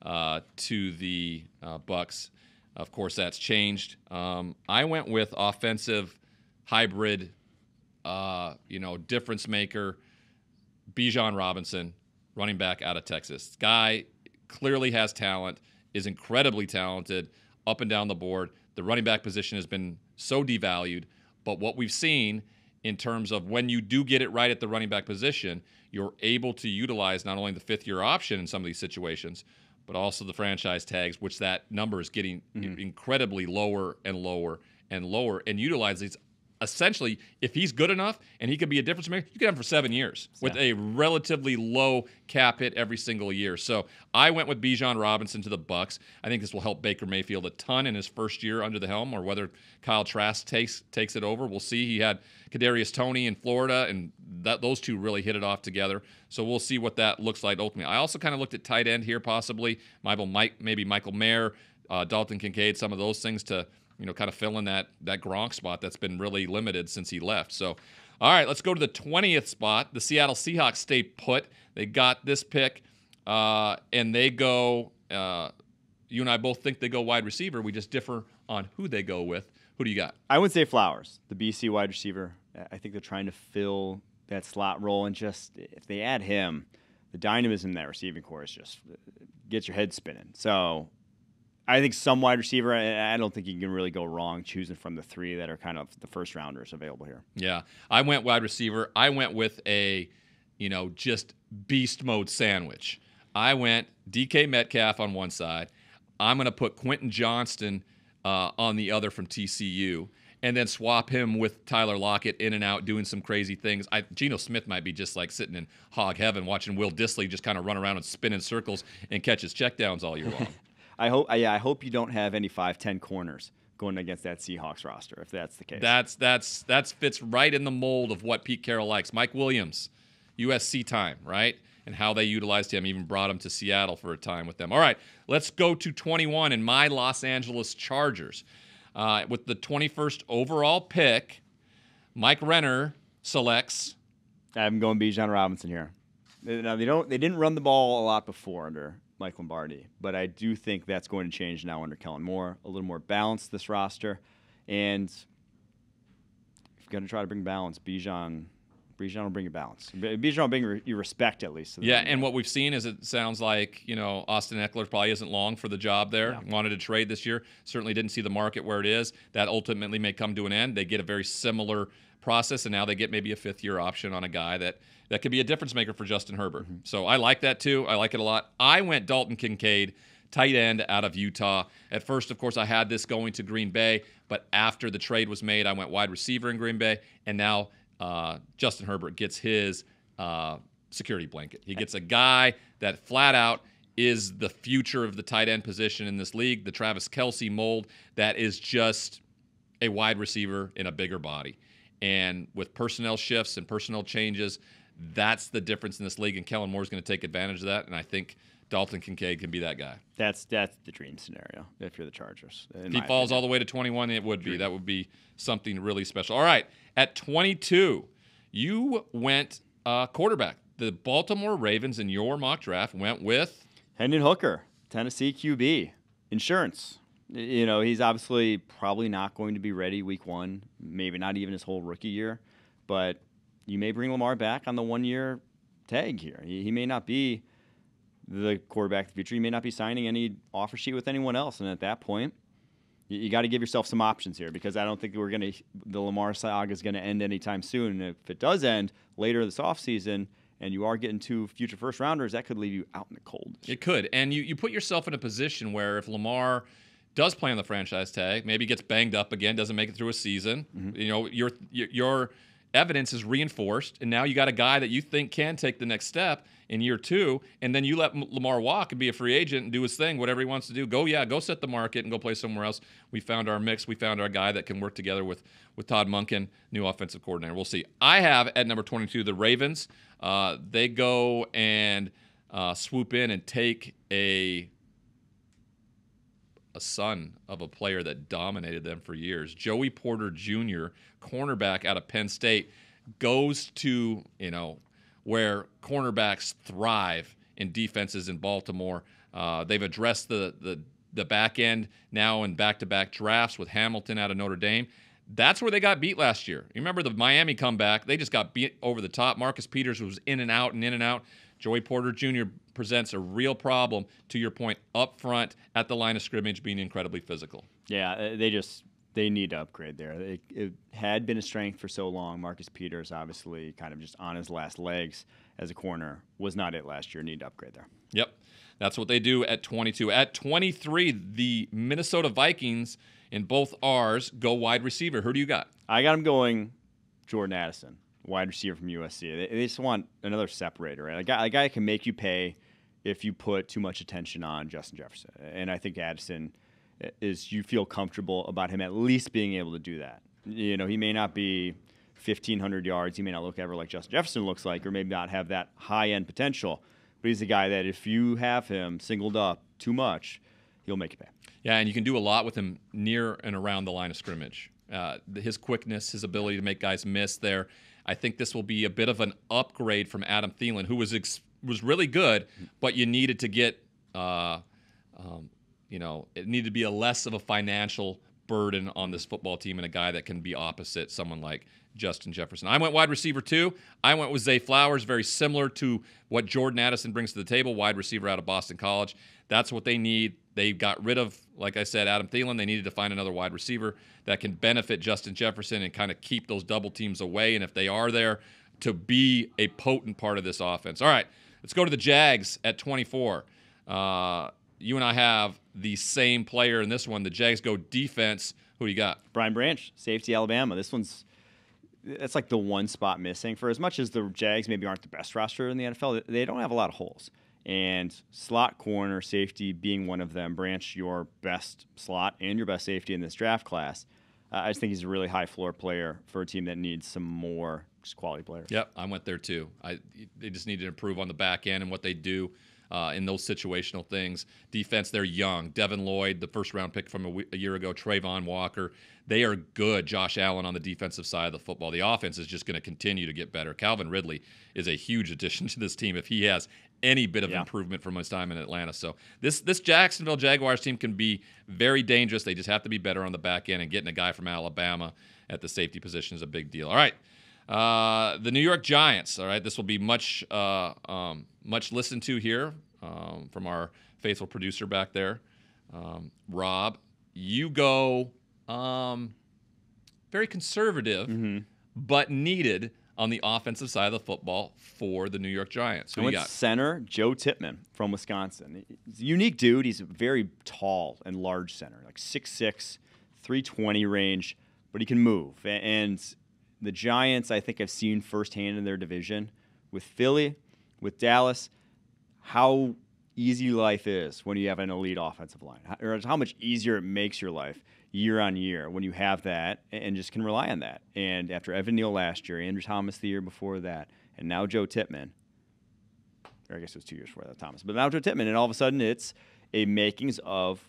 uh, to the uh, Bucks. Of course, that's changed. Um, I went with offensive hybrid, uh, you know, difference maker. Bijan Robinson, running back out of Texas. Guy clearly has talent, is incredibly talented up and down the board. The running back position has been so devalued, but what we've seen in terms of when you do get it right at the running back position, you're able to utilize not only the fifth year option in some of these situations, but also the franchise tags, which that number is getting mm-hmm. incredibly lower and lower and lower, and utilize these essentially, if he's good enough and he could be a difference maker, you could have him for seven years with a relatively low cap hit every single year. So I went with Bijan Robinson to the Bucks. I think this will help Baker Mayfield a ton in his first year under the helm, or whether Kyle Trask takes takes it over. We'll see. He had Kadarius Tony in Florida, and that, those two really hit it off together. So we'll see what that looks like ultimately. I also kind of looked at tight end here, possibly Michael Mike, maybe Michael Mayer, uh, Dalton Kincaid, some of those things to you know, kind of filling that that Gronk spot that's been really limited since he left. So, all right, let's go to the 20th spot. The Seattle Seahawks stay put. They got this pick, uh, and they go. Uh, you and I both think they go wide receiver. We just differ on who they go with. Who do you got? I would say Flowers, the BC wide receiver. I think they're trying to fill that slot role, and just if they add him, the dynamism in that receiving core is just gets your head spinning. So I think some wide receiver. I don't think you can really go wrong choosing from the three that are kind of the first rounders available here. Yeah, I went wide receiver. I went with a, you know, just beast mode sandwich. I went DK Metcalf on one side. I'm going to put Quentin Johnston uh, on the other from TCU, and then swap him with Tyler Lockett in and out doing some crazy things. I, Geno Smith might be just like sitting in hog heaven watching Will Disley just kind of run around and spin in circles and catch his checkdowns all year long. I hope yeah, I hope you don't have any five ten corners going against that Seahawks roster if that's the case. That's that's that's fits right in the mold of what Pete Carroll likes. Mike Williams, USC time, right? And how they utilized him, even brought him to Seattle for a time with them. All right, let's go to 21 and my Los Angeles Chargers. Uh, with the 21st overall pick, Mike Renner selects. I'm going be John Robinson here. Now they don't. They didn't run the ball a lot before under Mike Lombardi. But I do think that's going to change now under Kellen Moore. A little more balanced this roster, and if you're going to try to bring balance, Bijan Bijan will bring you balance. Bijan will bring you respect at least. Yeah, and what we've seen is it sounds like you know Austin Eckler probably isn't long for the job there. Yeah. Wanted to trade this year, certainly didn't see the market where it is. That ultimately may come to an end. They get a very similar process, and now they get maybe a fifth year option on a guy that that could be a difference maker for Justin Herbert. Mm-hmm. So I like that too. I like it a lot. I went Dalton Kincaid tight end out of Utah. At first, of course, I had this going to Green Bay, but after the trade was made, I went wide receiver in Green Bay, and now uh, Justin Herbert gets his uh, security blanket. He gets a guy that flat out is the future of the tight end position in this league, the Travis Kelsey mold that is just a wide receiver in a bigger body. And with personnel shifts and personnel changes, that's the difference in this league. And Kellen is going to take advantage of that. And I think Dalton Kincaid can be that guy. That's that's the dream scenario if you're the Chargers. If he falls opinion. all the way to 21, it would be. That would be something really special. All right. At 22, you went uh, quarterback. The Baltimore Ravens in your mock draft went with Hendon Hooker, Tennessee QB, insurance. You know, he's obviously probably not going to be ready week one, maybe not even his whole rookie year, but you may bring Lamar back on the one year tag here. He, he may not be the quarterback of the future. He may not be signing any offer sheet with anyone else. And at that point, you, you got to give yourself some options here because I don't think we're going to the Lamar saga is going to end anytime soon. And if it does end later this offseason and you are getting two future first rounders, that could leave you out in the cold. It could. And you, you put yourself in a position where if Lamar does play on the franchise tag, maybe gets banged up again, doesn't make it through a season, mm-hmm. you know, you're you're evidence is reinforced, and now you got a guy that you think can take the next step in year two, and then you let Lamar walk and be a free agent and do his thing, whatever he wants to do. Go, yeah, go set the market and go play somewhere else. We found our mix. We found our guy that can work together with with Todd Munkin, new offensive coordinator. We'll see. I have at number 22 the Ravens. Uh, they go and uh, swoop in and take a a son of a player that dominated them for years. Joey Porter Jr., cornerback out of Penn State, goes to, you know, where cornerbacks thrive in defenses in Baltimore. Uh, they've addressed the, the, the back end now in back to back drafts with Hamilton out of Notre Dame. That's where they got beat last year. You remember the Miami comeback? They just got beat over the top. Marcus Peters was in and out and in and out. Joey Porter Jr presents a real problem to your point up front at the line of scrimmage being incredibly physical. Yeah, uh, they just they need to upgrade there. It, it, had been a strength for so long. Marcus Peters, obviously, kind of just on his last legs as a corner, was not it last year. Need to upgrade there. Yep, that's what they do at 22. At 23, the Minnesota Vikings in both R's go wide receiver. Who do you got? I got him going Jordan Addison wide receiver from USC. They, they just want another separator, right? A guy, a guy can make you pay if you put too much attention on Justin Jefferson. And I think Addison is you feel comfortable about him at least being able to do that. You know, he may not be 1500 yards, he may not look ever like Justin Jefferson looks like or maybe not have that high-end potential, but he's a guy that if you have him singled up too much, he'll make you pay. Yeah, and you can do a lot with him near and around the line of scrimmage. Uh, his quickness, his ability to make guys miss there. I think this will be a bit of an upgrade from Adam Thielen, who was ex- was really good, but you needed to get, uh, um, you know, it needed to be a less of a financial burden on this football team and a guy that can be opposite someone like Justin Jefferson. I went wide receiver too. I went with Zay Flowers, very similar to what Jordan Addison brings to the table, wide receiver out of Boston College. That's what they need. They got rid of, like I said, Adam Thielen. They needed to find another wide receiver that can benefit Justin Jefferson and kind of keep those double teams away. And if they are there, to be a potent part of this offense. All right, let's go to the Jags at 24. Uh, you and I have the same player in this one. The Jags go defense. Who you got? Brian Branch, safety, Alabama. This one's that's like the one spot missing. For as much as the Jags maybe aren't the best roster in the NFL, they don't have a lot of holes and slot corner safety being one of them. Branch your best slot and your best safety in this draft class. Uh, I just think he's a really high floor player for a team that needs some more quality players. Yep, I went there too. I they just need to improve on the back end and what they do. Uh, in those situational things. Defense, they're young. Devin Lloyd, the first round pick from a, w- a year ago, Trayvon Walker, they are good. Josh Allen on the defensive side of the football. The offense is just going to continue to get better. Calvin Ridley is a huge addition to this team if he has any bit of yeah. improvement from his time in Atlanta. So this this Jacksonville Jaguars team can be very dangerous. They just have to be better on the back end, and getting a guy from Alabama at the safety position is a big deal. All right. Uh, the New York Giants. All right, this will be much uh, um, much listened to here um, from our faithful producer back there, um, Rob. You go um, very conservative, mm-hmm. but needed on the offensive side of the football for the New York Giants. Who and you got? Center Joe Tipman from Wisconsin. unique dude. He's a very tall and large center, like 6'6", 320 range, but he can move. And the Giants, I think I've seen firsthand in their division with Philly, with Dallas, how easy life is when you have an elite offensive line, or how much easier it makes your life year on year when you have that and just can rely on that. And after Evan Neal last year, Andrew Thomas the year before that, and now Joe Tittman, or I guess it was two years before that, Thomas, but now Joe Tittman, and all of a sudden it's a makings of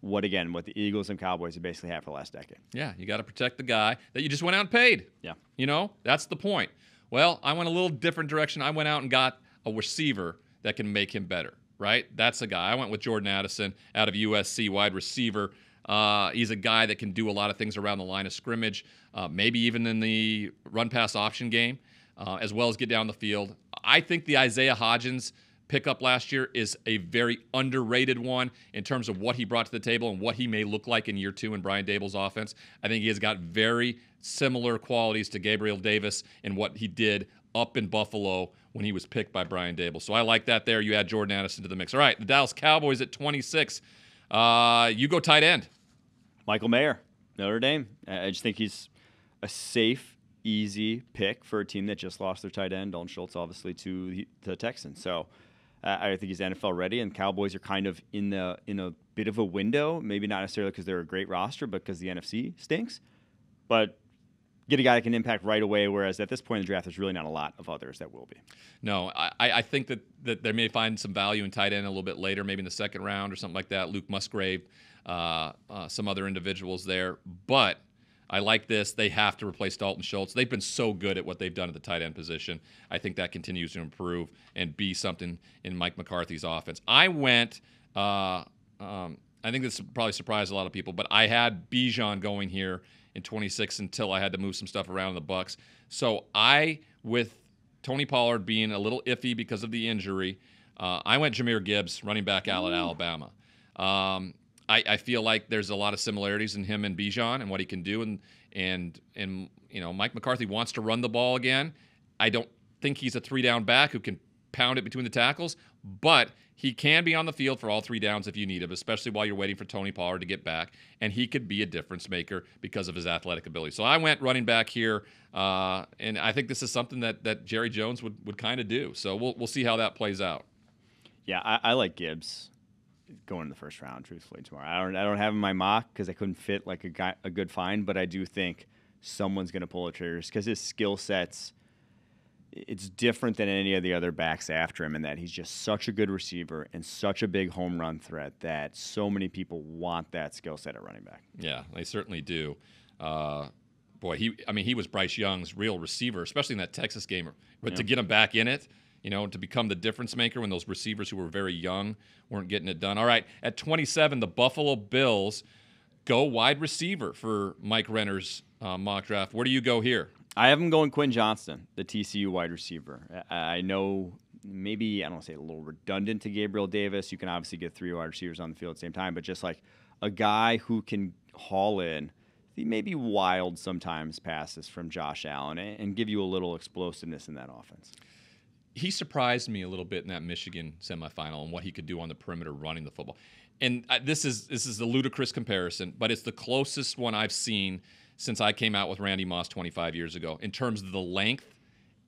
what again, what the Eagles and Cowboys have basically had for the last decade. Yeah, you got to protect the guy that you just went out and paid. Yeah. You know, that's the point. Well, I went a little different direction. I went out and got a receiver that can make him better, right? That's the guy. I went with Jordan Addison out of USC, wide receiver uh, he's a guy that can do a lot of things around the line of scrimmage, uh, maybe even in the run pass option game, uh, as well as get down the field. I think the Isaiah Hodgins pickup last year is a very underrated one in terms of what he brought to the table and what he may look like in year two in Brian Dable's offense. I think he has got very similar qualities to Gabriel Davis in what he did up in Buffalo when he was picked by Brian Dable. So I like that there. You add Jordan Addison to the mix. All right, the Dallas Cowboys at 26. Uh, you go tight end. Michael Mayer, Notre Dame. I just think he's a safe, easy pick for a team that just lost their tight end, Dalton Schultz, obviously, to the Texans. So uh, I think he's NFL ready, and Cowboys are kind of in the in a bit of a window. Maybe not necessarily because they're a great roster, but because the NFC stinks. But get a guy that can impact right away. Whereas at this point in the draft, there's really not a lot of others that will be. No, I, I think that, that they may find some value in tight end a little bit later, maybe in the second round or something like that. Luke Musgrave, uh, uh, some other individuals there. But I like this. They have to replace Dalton Schultz. They've been so good at what they've done at the tight end position. I think that continues to improve and be something in Mike McCarthy's offense. I went. Uh, um, I think this probably surprised a lot of people, but I had Bijan going here in 26 until I had to move some stuff around in the Bucks. So I, with Tony Pollard being a little iffy because of the injury, uh, I went Jameer Gibbs, running back out at mm. Alabama. Um, I, I, feel like there's a lot of similarities in him and Bijan and what he can do, and and and you know Mike McCarthy wants to run the ball again. I don't think he's a three down back who can pound it between the tackles, but he can be on the field for all three downs if you need him, especially while you're waiting for Tony Pollard to get back. And he could be a difference maker because of his athletic ability. So I went running back here, uh, and I think this is something that that Jerry Jones would would kind of do. So we'll we'll see how that plays out. Yeah, I, I like Gibbs going in the first round. Truthfully, tomorrow I don't I don't have in my mock because I couldn't fit like a guy, a good find, but I do think someone's going to pull the triggers because his skill sets it's different than any of the other backs after him in that he's just such a good receiver and such a big home run threat that so many people want that skill set at running back. Yeah, they certainly do. Uh, boy, he I mean he was Bryce Young's real receiver, especially in that Texas game. But yeah. to get him back in it, you know, to become the difference maker when those receivers who were very young weren't getting it done. All right, at 27, the Buffalo Bills go wide receiver for Mike Renner's uh, mock draft. Where do you go here? I have him going Quinn Johnston, the TCU wide receiver. I know maybe, I don't say a little redundant to Gabriel Davis. You can obviously get three wide receivers on the field at the same time, but just like a guy who can haul in the maybe wild sometimes passes from Josh Allen and give you a little explosiveness in that offense. He surprised me a little bit in that Michigan semifinal and what he could do on the perimeter running the football. And uh, this is this is a ludicrous comparison, but it's the closest one I've seen – since I came out with Randy Moss 25 years ago in terms of the length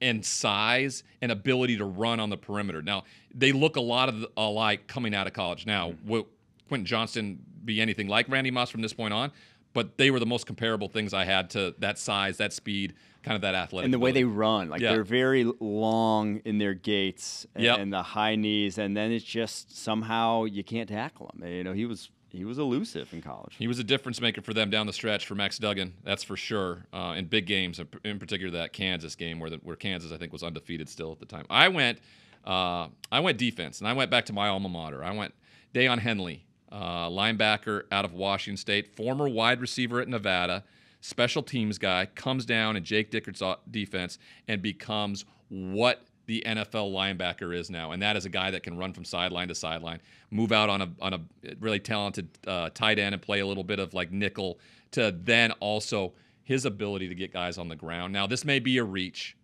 and size and ability to run on the perimeter. Now they look a lot of alike coming out of college. Now mm-hmm. will Quentin Johnson be anything like Randy Moss from this point on? But they were the most comparable things I had to that size, that speed, kind of that athletic. And the ability. way they run, like yeah. they're very long in their gaits and, yep. and the high knees, and then it's just somehow you can't tackle them. You know, he was he was elusive in college. He was a difference maker for them down the stretch for Max Duggan, that's for sure. Uh, in big games, in particular that Kansas game where the, where Kansas I think was undefeated still at the time. I went, uh, I went defense, and I went back to my alma mater. I went Dayon Henley, uh, linebacker out of Washington State, former wide receiver at Nevada, special teams guy, comes down in Jake Dickert's uh, defense and becomes what the NFL linebacker is now, and that is a guy that can run from sideline to sideline, move out on a on a really talented uh, tight end and play a little bit of like nickel. To then also his ability to get guys on the ground. Now this may be a reach,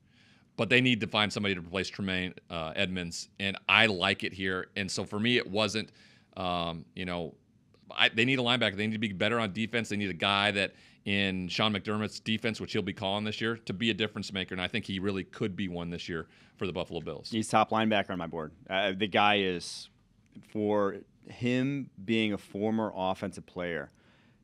but they need to find somebody to replace Tremaine uh, Edmonds, and I like it here. And so for me, it wasn't, um, you know, I, they need a linebacker. They need to be better on defense. They need a guy that in Sean McDermott's defense, which he'll be calling this year, to be a difference maker. And I think he really could be one this year for the Buffalo Bills. He's top linebacker on my board. Uh, the guy is, for him being a former offensive player,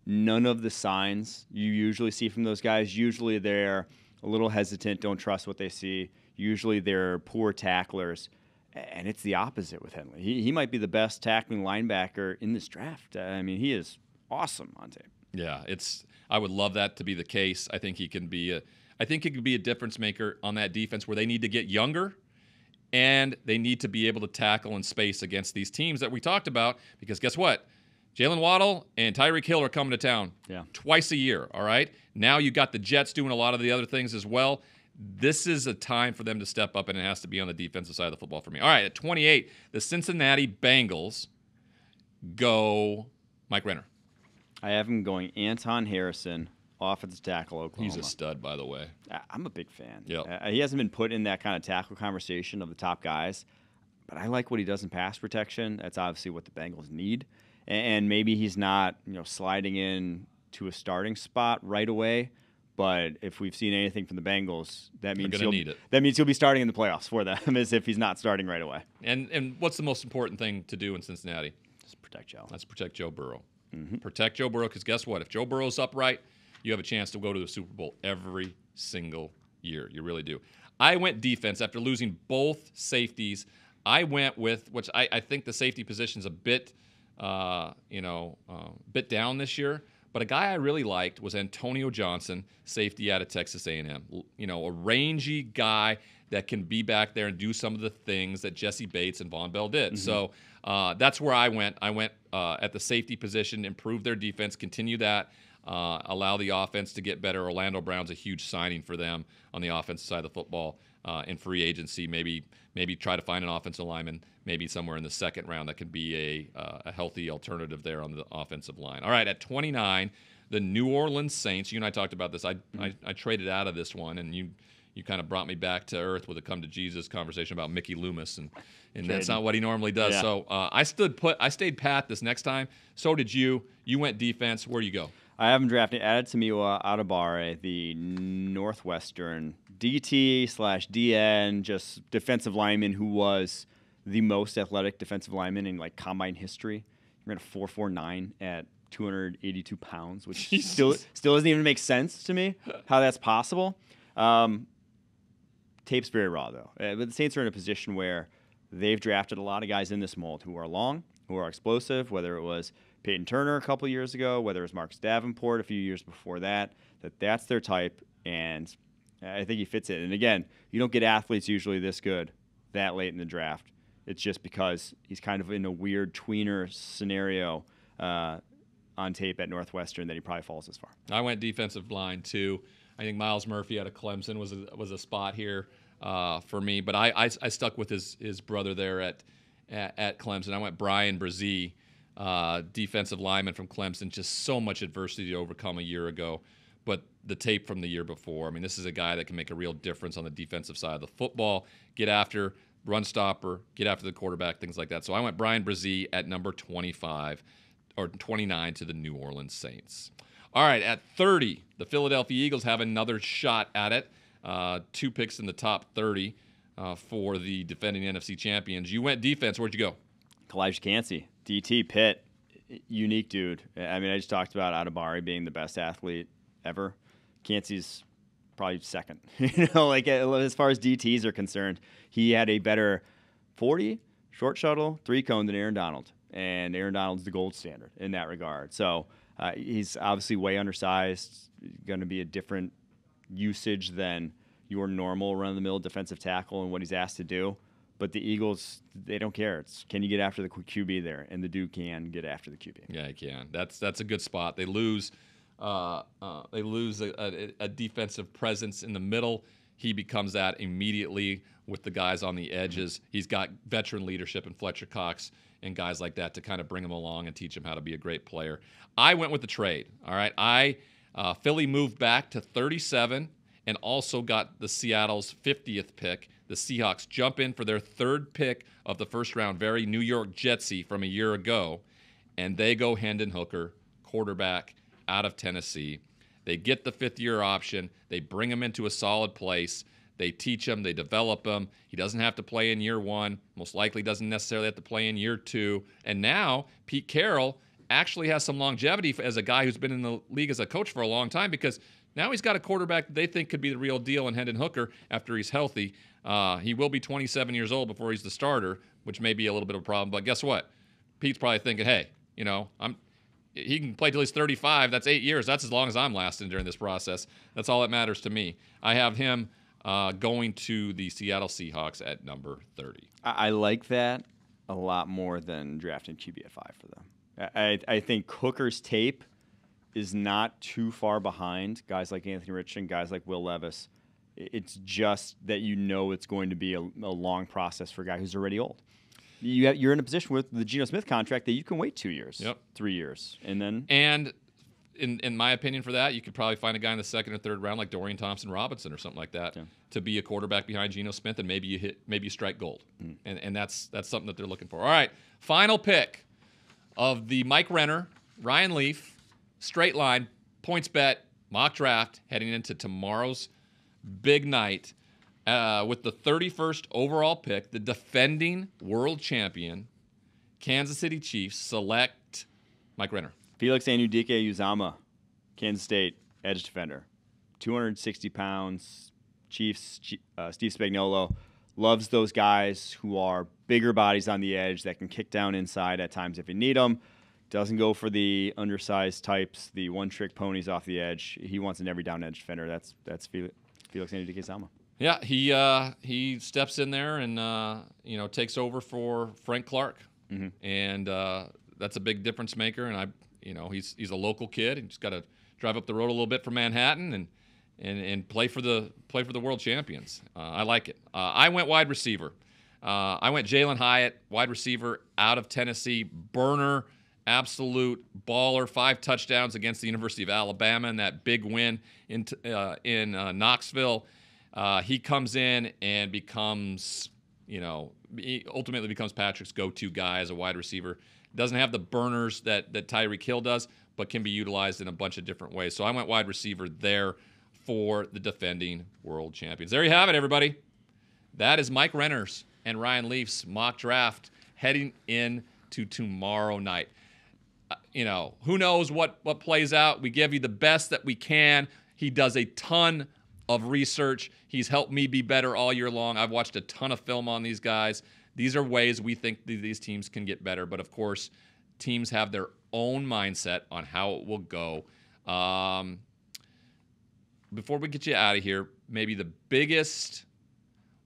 none of the signs you usually see from those guys, usually they're a little hesitant, don't trust what they see. Usually they're poor tacklers. And it's the opposite with Henley. He, he might be the best tackling linebacker in this draft. I mean, he is awesome on tape. Yeah, it's I would love that to be the case. I think he can be a, I think he could be a difference maker on that defense where they need to get younger and they need to be able to tackle in space against these teams that we talked about. Because guess what? Jalen Waddle and Tyreek Hill are coming to town yeah. twice a year. All right. Now you got the Jets doing a lot of the other things as well. This is a time for them to step up, and it has to be on the defensive side of the football for me. All right, at 28, the Cincinnati Bengals go Mike Renner. I have him going Anton Harrison, offensive tackle, Oklahoma. He's a stud, by the way. I- am a big fan. Yep. Uh, he hasn't been put in that kind of tackle conversation of the top guys, but I like what he does in pass protection. That's obviously what the Bengals need. And maybe he's not, you know, sliding in to a starting spot right away. But if we've seen anything from the Bengals, that means he'll, that means he'll be starting in the playoffs for them, as if he's not starting right away. And and what's the most important thing to do in Cincinnati? Just protect Joe. Let's protect Joe Burrow. Mm-hmm. Protect Joe Burrow because guess what? If Joe Burrow's upright, you have a chance to go to the Super Bowl every single year. You really do. I went defense after losing both safeties. I went with which I, I think the safety position's a bit, uh, you know, uh, bit down this year. But a guy I really liked was Antonio Johnson, safety out of Texas A&M. You know, a rangy guy that can be back there and do some of the things that Jesse Bates and Von Bell did. Mm-hmm. So uh, that's where I went. I went uh, at the safety position, improve their defense, continue that, uh, allow the offense to get better. Orlando Brown's a huge signing for them on the offensive side of the football uh, in free agency. Maybe maybe try to find an offensive lineman, maybe somewhere in the second round that could be a, uh, a healthy alternative there on the offensive line. All right, at 29, the New Orleans Saints. You and I talked about this. I, mm-hmm. I, I traded out of this one, and you you kind of brought me back to earth with a come to Jesus conversation about Mickey Loomis, and and that's not what he normally does. Yeah. So uh, I stood put. I stayed pat this next time. So did you. You went defense. Where you go? I have him drafted added to Miwa Atabare, the Northwestern DT slash DN, just defensive lineman who was the most athletic defensive lineman in like combine history. He ran a four four nine at 282 pounds, which Jesus. still still doesn't even make sense to me how that's possible. Um, tape's very raw though. Uh, but the Saints are in a position where they've drafted a lot of guys in this mold who are long, who are explosive. Whether it was Peyton Turner a couple years ago, whether it was Marcus Davenport a few years before that, that that's their type, and I think he fits it. And again, you don't get athletes usually this good that late in the draft. It's just because he's kind of in a weird tweener scenario. Uh, on tape at Northwestern that he probably falls as far. I went defensive line too. I think Miles Murphy out of Clemson was a, was a spot here uh, for me, but I, I, I stuck with his his brother there at at, at Clemson. I went Brian Brzee, uh, defensive lineman from Clemson. Just so much adversity to overcome a year ago, but the tape from the year before. I mean, this is a guy that can make a real difference on the defensive side of the football. Get after run stopper, get after the quarterback, things like that. So I went Brian Brzee at number 25 or 29 to the New Orleans Saints. All right, at 30, the Philadelphia Eagles have another shot at it. Uh, two picks in the top 30 uh, for the defending NFC champions. You went defense. Where'd you go? Kalijah Cansey, DT Pitt, unique dude. I mean, I just talked about Adamari being the best athlete ever. Cansey's probably second. you know, like uh, as far as DTs are concerned, he had a better 40 short shuttle, three cone than Aaron Donald, and Aaron Donald's the gold standard in that regard. So uh, he's obviously way undersized, going to be a different usage than your normal run of the mill defensive tackle and what he's asked to do. But the Eagles, they don't care. It's can you get after the QB there, and the dude can get after the QB. Yeah, he can. That's that's a good spot. They lose, uh, uh, they lose a, a, a defensive presence in the middle he becomes that immediately with the guys on the mm-hmm. edges. He's got veteran leadership in Fletcher Cox and guys like that to kind of bring him along and teach him how to be a great player. I went with the trade. All right, I uh, Philly moved back to 37 and also got the Seattle's 50th pick. The Seahawks jump in for their third pick of the first round, very New York Jetsy from a year ago, and they go Hendon Hooker, quarterback out of Tennessee. They get the fifth year option. They bring him into a solid place. They teach him, they develop him. He doesn't have to play in year one, most likely doesn't necessarily have to play in year two. And now Pete Carroll actually has some longevity as a guy who's been in the league as a coach for a long time because now he's got a quarterback that they think could be the real deal in Hendon Hooker after he's healthy. Uh, he will be 27 years old before he's the starter, which may be a little bit of a problem. But guess what? Pete's probably thinking, hey, you know, I'm he can play till he's 35. That's eight years. That's as long as I'm lasting during this process. That's all that matters to me. I have him uh, going to the Seattle Seahawks at number 30. I, I like that a lot more than drafting QB at five for them. I, I think Cooker's tape is not too far behind guys like Anthony Richardson, guys like Will Levis. It's just that you know it's going to be a, a long process for a guy who's already old you have, you're in a position with the Geno Smith contract that you can wait two years, yep. three years, and then and in, in my opinion, for that, you could probably find a guy in the second or third round like Dorian Thompson Robinson or something like that yeah. to be a quarterback behind Geno Smith, and maybe you hit maybe you strike gold, mm. and and that's that's something that they're looking for. All right, final pick of the Mike Renner, Ryan Leaf, straight line points bet mock draft heading into tomorrow's big night uh, with the 31st overall pick, the defending world champion, Kansas City Chiefs, select Mike Renner. Felix Anudike Uzama, Kansas State, edge defender. 260 pounds, Chiefs, uh, Steve Spagnolo loves those guys who are bigger bodies on the edge that can kick down inside at times if you need them. Doesn't go for the undersized types, the one trick ponies off the edge. He wants an every down edge defender. That's that's Felix, Felix Anudike Uzama. Yeah, he uh, he steps in there and uh, you know takes over for Frank Clark, mm-hmm. and uh, that's a big difference maker. And I, you know, he's he's a local kid He just got to drive up the road a little bit from Manhattan and and and play for the play for the world champions. Uh, I like it. Uh, I went wide receiver. Uh, I went Jalen Hyatt, wide receiver out of Tennessee, burner, absolute baller, five touchdowns against the University of Alabama in that big win in in Knoxville uh, he comes in and becomes, you know, ultimately becomes Patrick's go-to guy as a wide receiver. Doesn't have the burners that that Tyreek Hill does, but can be utilized in a bunch of different ways. So I went wide receiver there for the defending world champions. There you have it, everybody. That is Mike Renners and Ryan Leaf's mock draft heading in to tomorrow night. Uh, you know, who knows what what plays out? We give you the best that we can. He does a ton of research. He's helped me be better all year long. I've watched a ton of film on these guys. These are ways we think th- these teams can get better. But of course, teams have their own mindset on how it will go. Um, before we get you out of here, maybe the biggest,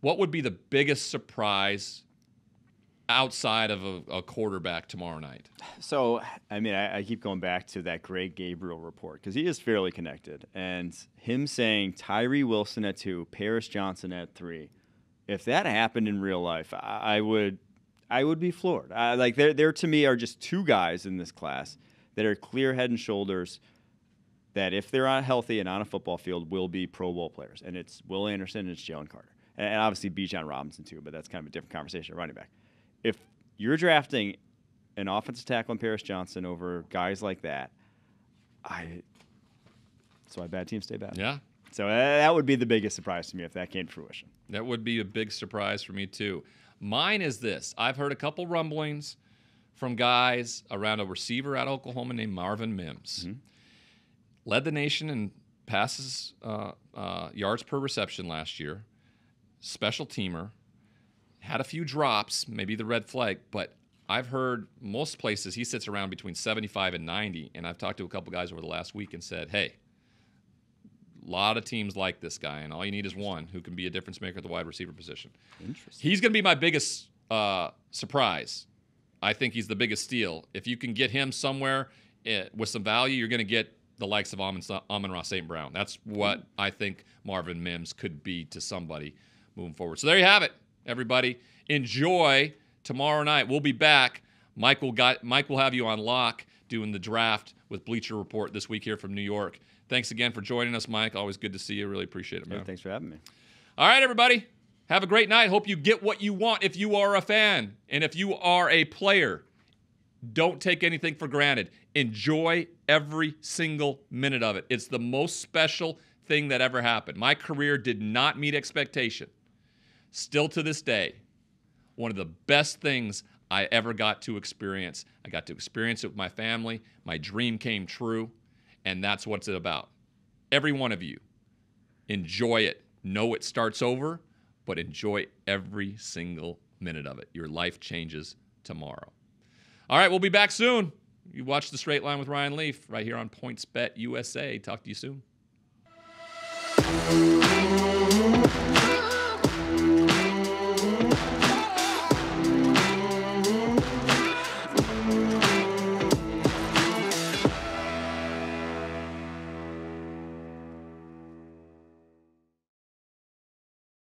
what would be the biggest surprise outside of a, a, quarterback tomorrow night? So, I mean, I, I keep going back to that Greg Gabriel report because he is fairly connected. And him saying Tyree Wilson at two, Paris Johnson at three. If that happened in real life, I, I would, I would be floored. I, like there, there to me are just two guys in this class that are clear head and shoulders. That if they're not healthy and on a football field, will be Pro Bowl players, and it's Will Anderson and it's Jalen Carter, and, and obviously B. John Robinson too. But that's kind of a different conversation, running back if you're drafting an offensive tackle in Paris Johnson over guys like that, I that's why bad teams stay bad. Yeah. So uh, that would be the biggest surprise to me if that came to fruition. That would be a big surprise for me too. Mine is this: I've heard a couple rumblings from guys around a receiver out Oklahoma named Marvin Mims, mm-hmm. led the nation in passes uh, uh, yards per reception last year, special teamer, had a few drops, maybe the red flag, but I've heard most places he sits around between 75 and 90. And I've talked to a couple guys over the last week and said, hey, a lot of teams like this guy, and all you need is one who can be a difference maker at the wide receiver position. Interesting. He's going to be my biggest uh, surprise. I think he's the biggest steal. If you can get him somewhere eh, with some value, you're going to get the likes of Amon, Amon Ross St. Brown. That's what hmm. I think Marvin Mims could be to somebody moving forward. So there you have it everybody. Enjoy tomorrow night. We'll be back. Mike will got Mike will have you on lock doing the draft with Bleacher Report this week here from New York. Thanks again for joining us, Mike. Always good to see you. Really appreciate it, man. Thanks for having me. All right, everybody. Have a great night. Hope you get what you want if you are a fan and if you are a player. Don't take anything for granted. Enjoy every single minute of it. It's the most special thing that ever happened. My career did not meet expectation. Still to this day, one of the best things I ever got to experience. I got to experience it with my family. My dream came true, and that's what it's about. Every one of you, enjoy it. Know it starts over, but enjoy every single minute of it. Your life changes tomorrow. All right, we'll be back soon. You watch The Straight Line with Ryan Leaf right here on PointsBet USA. Talk to you soon.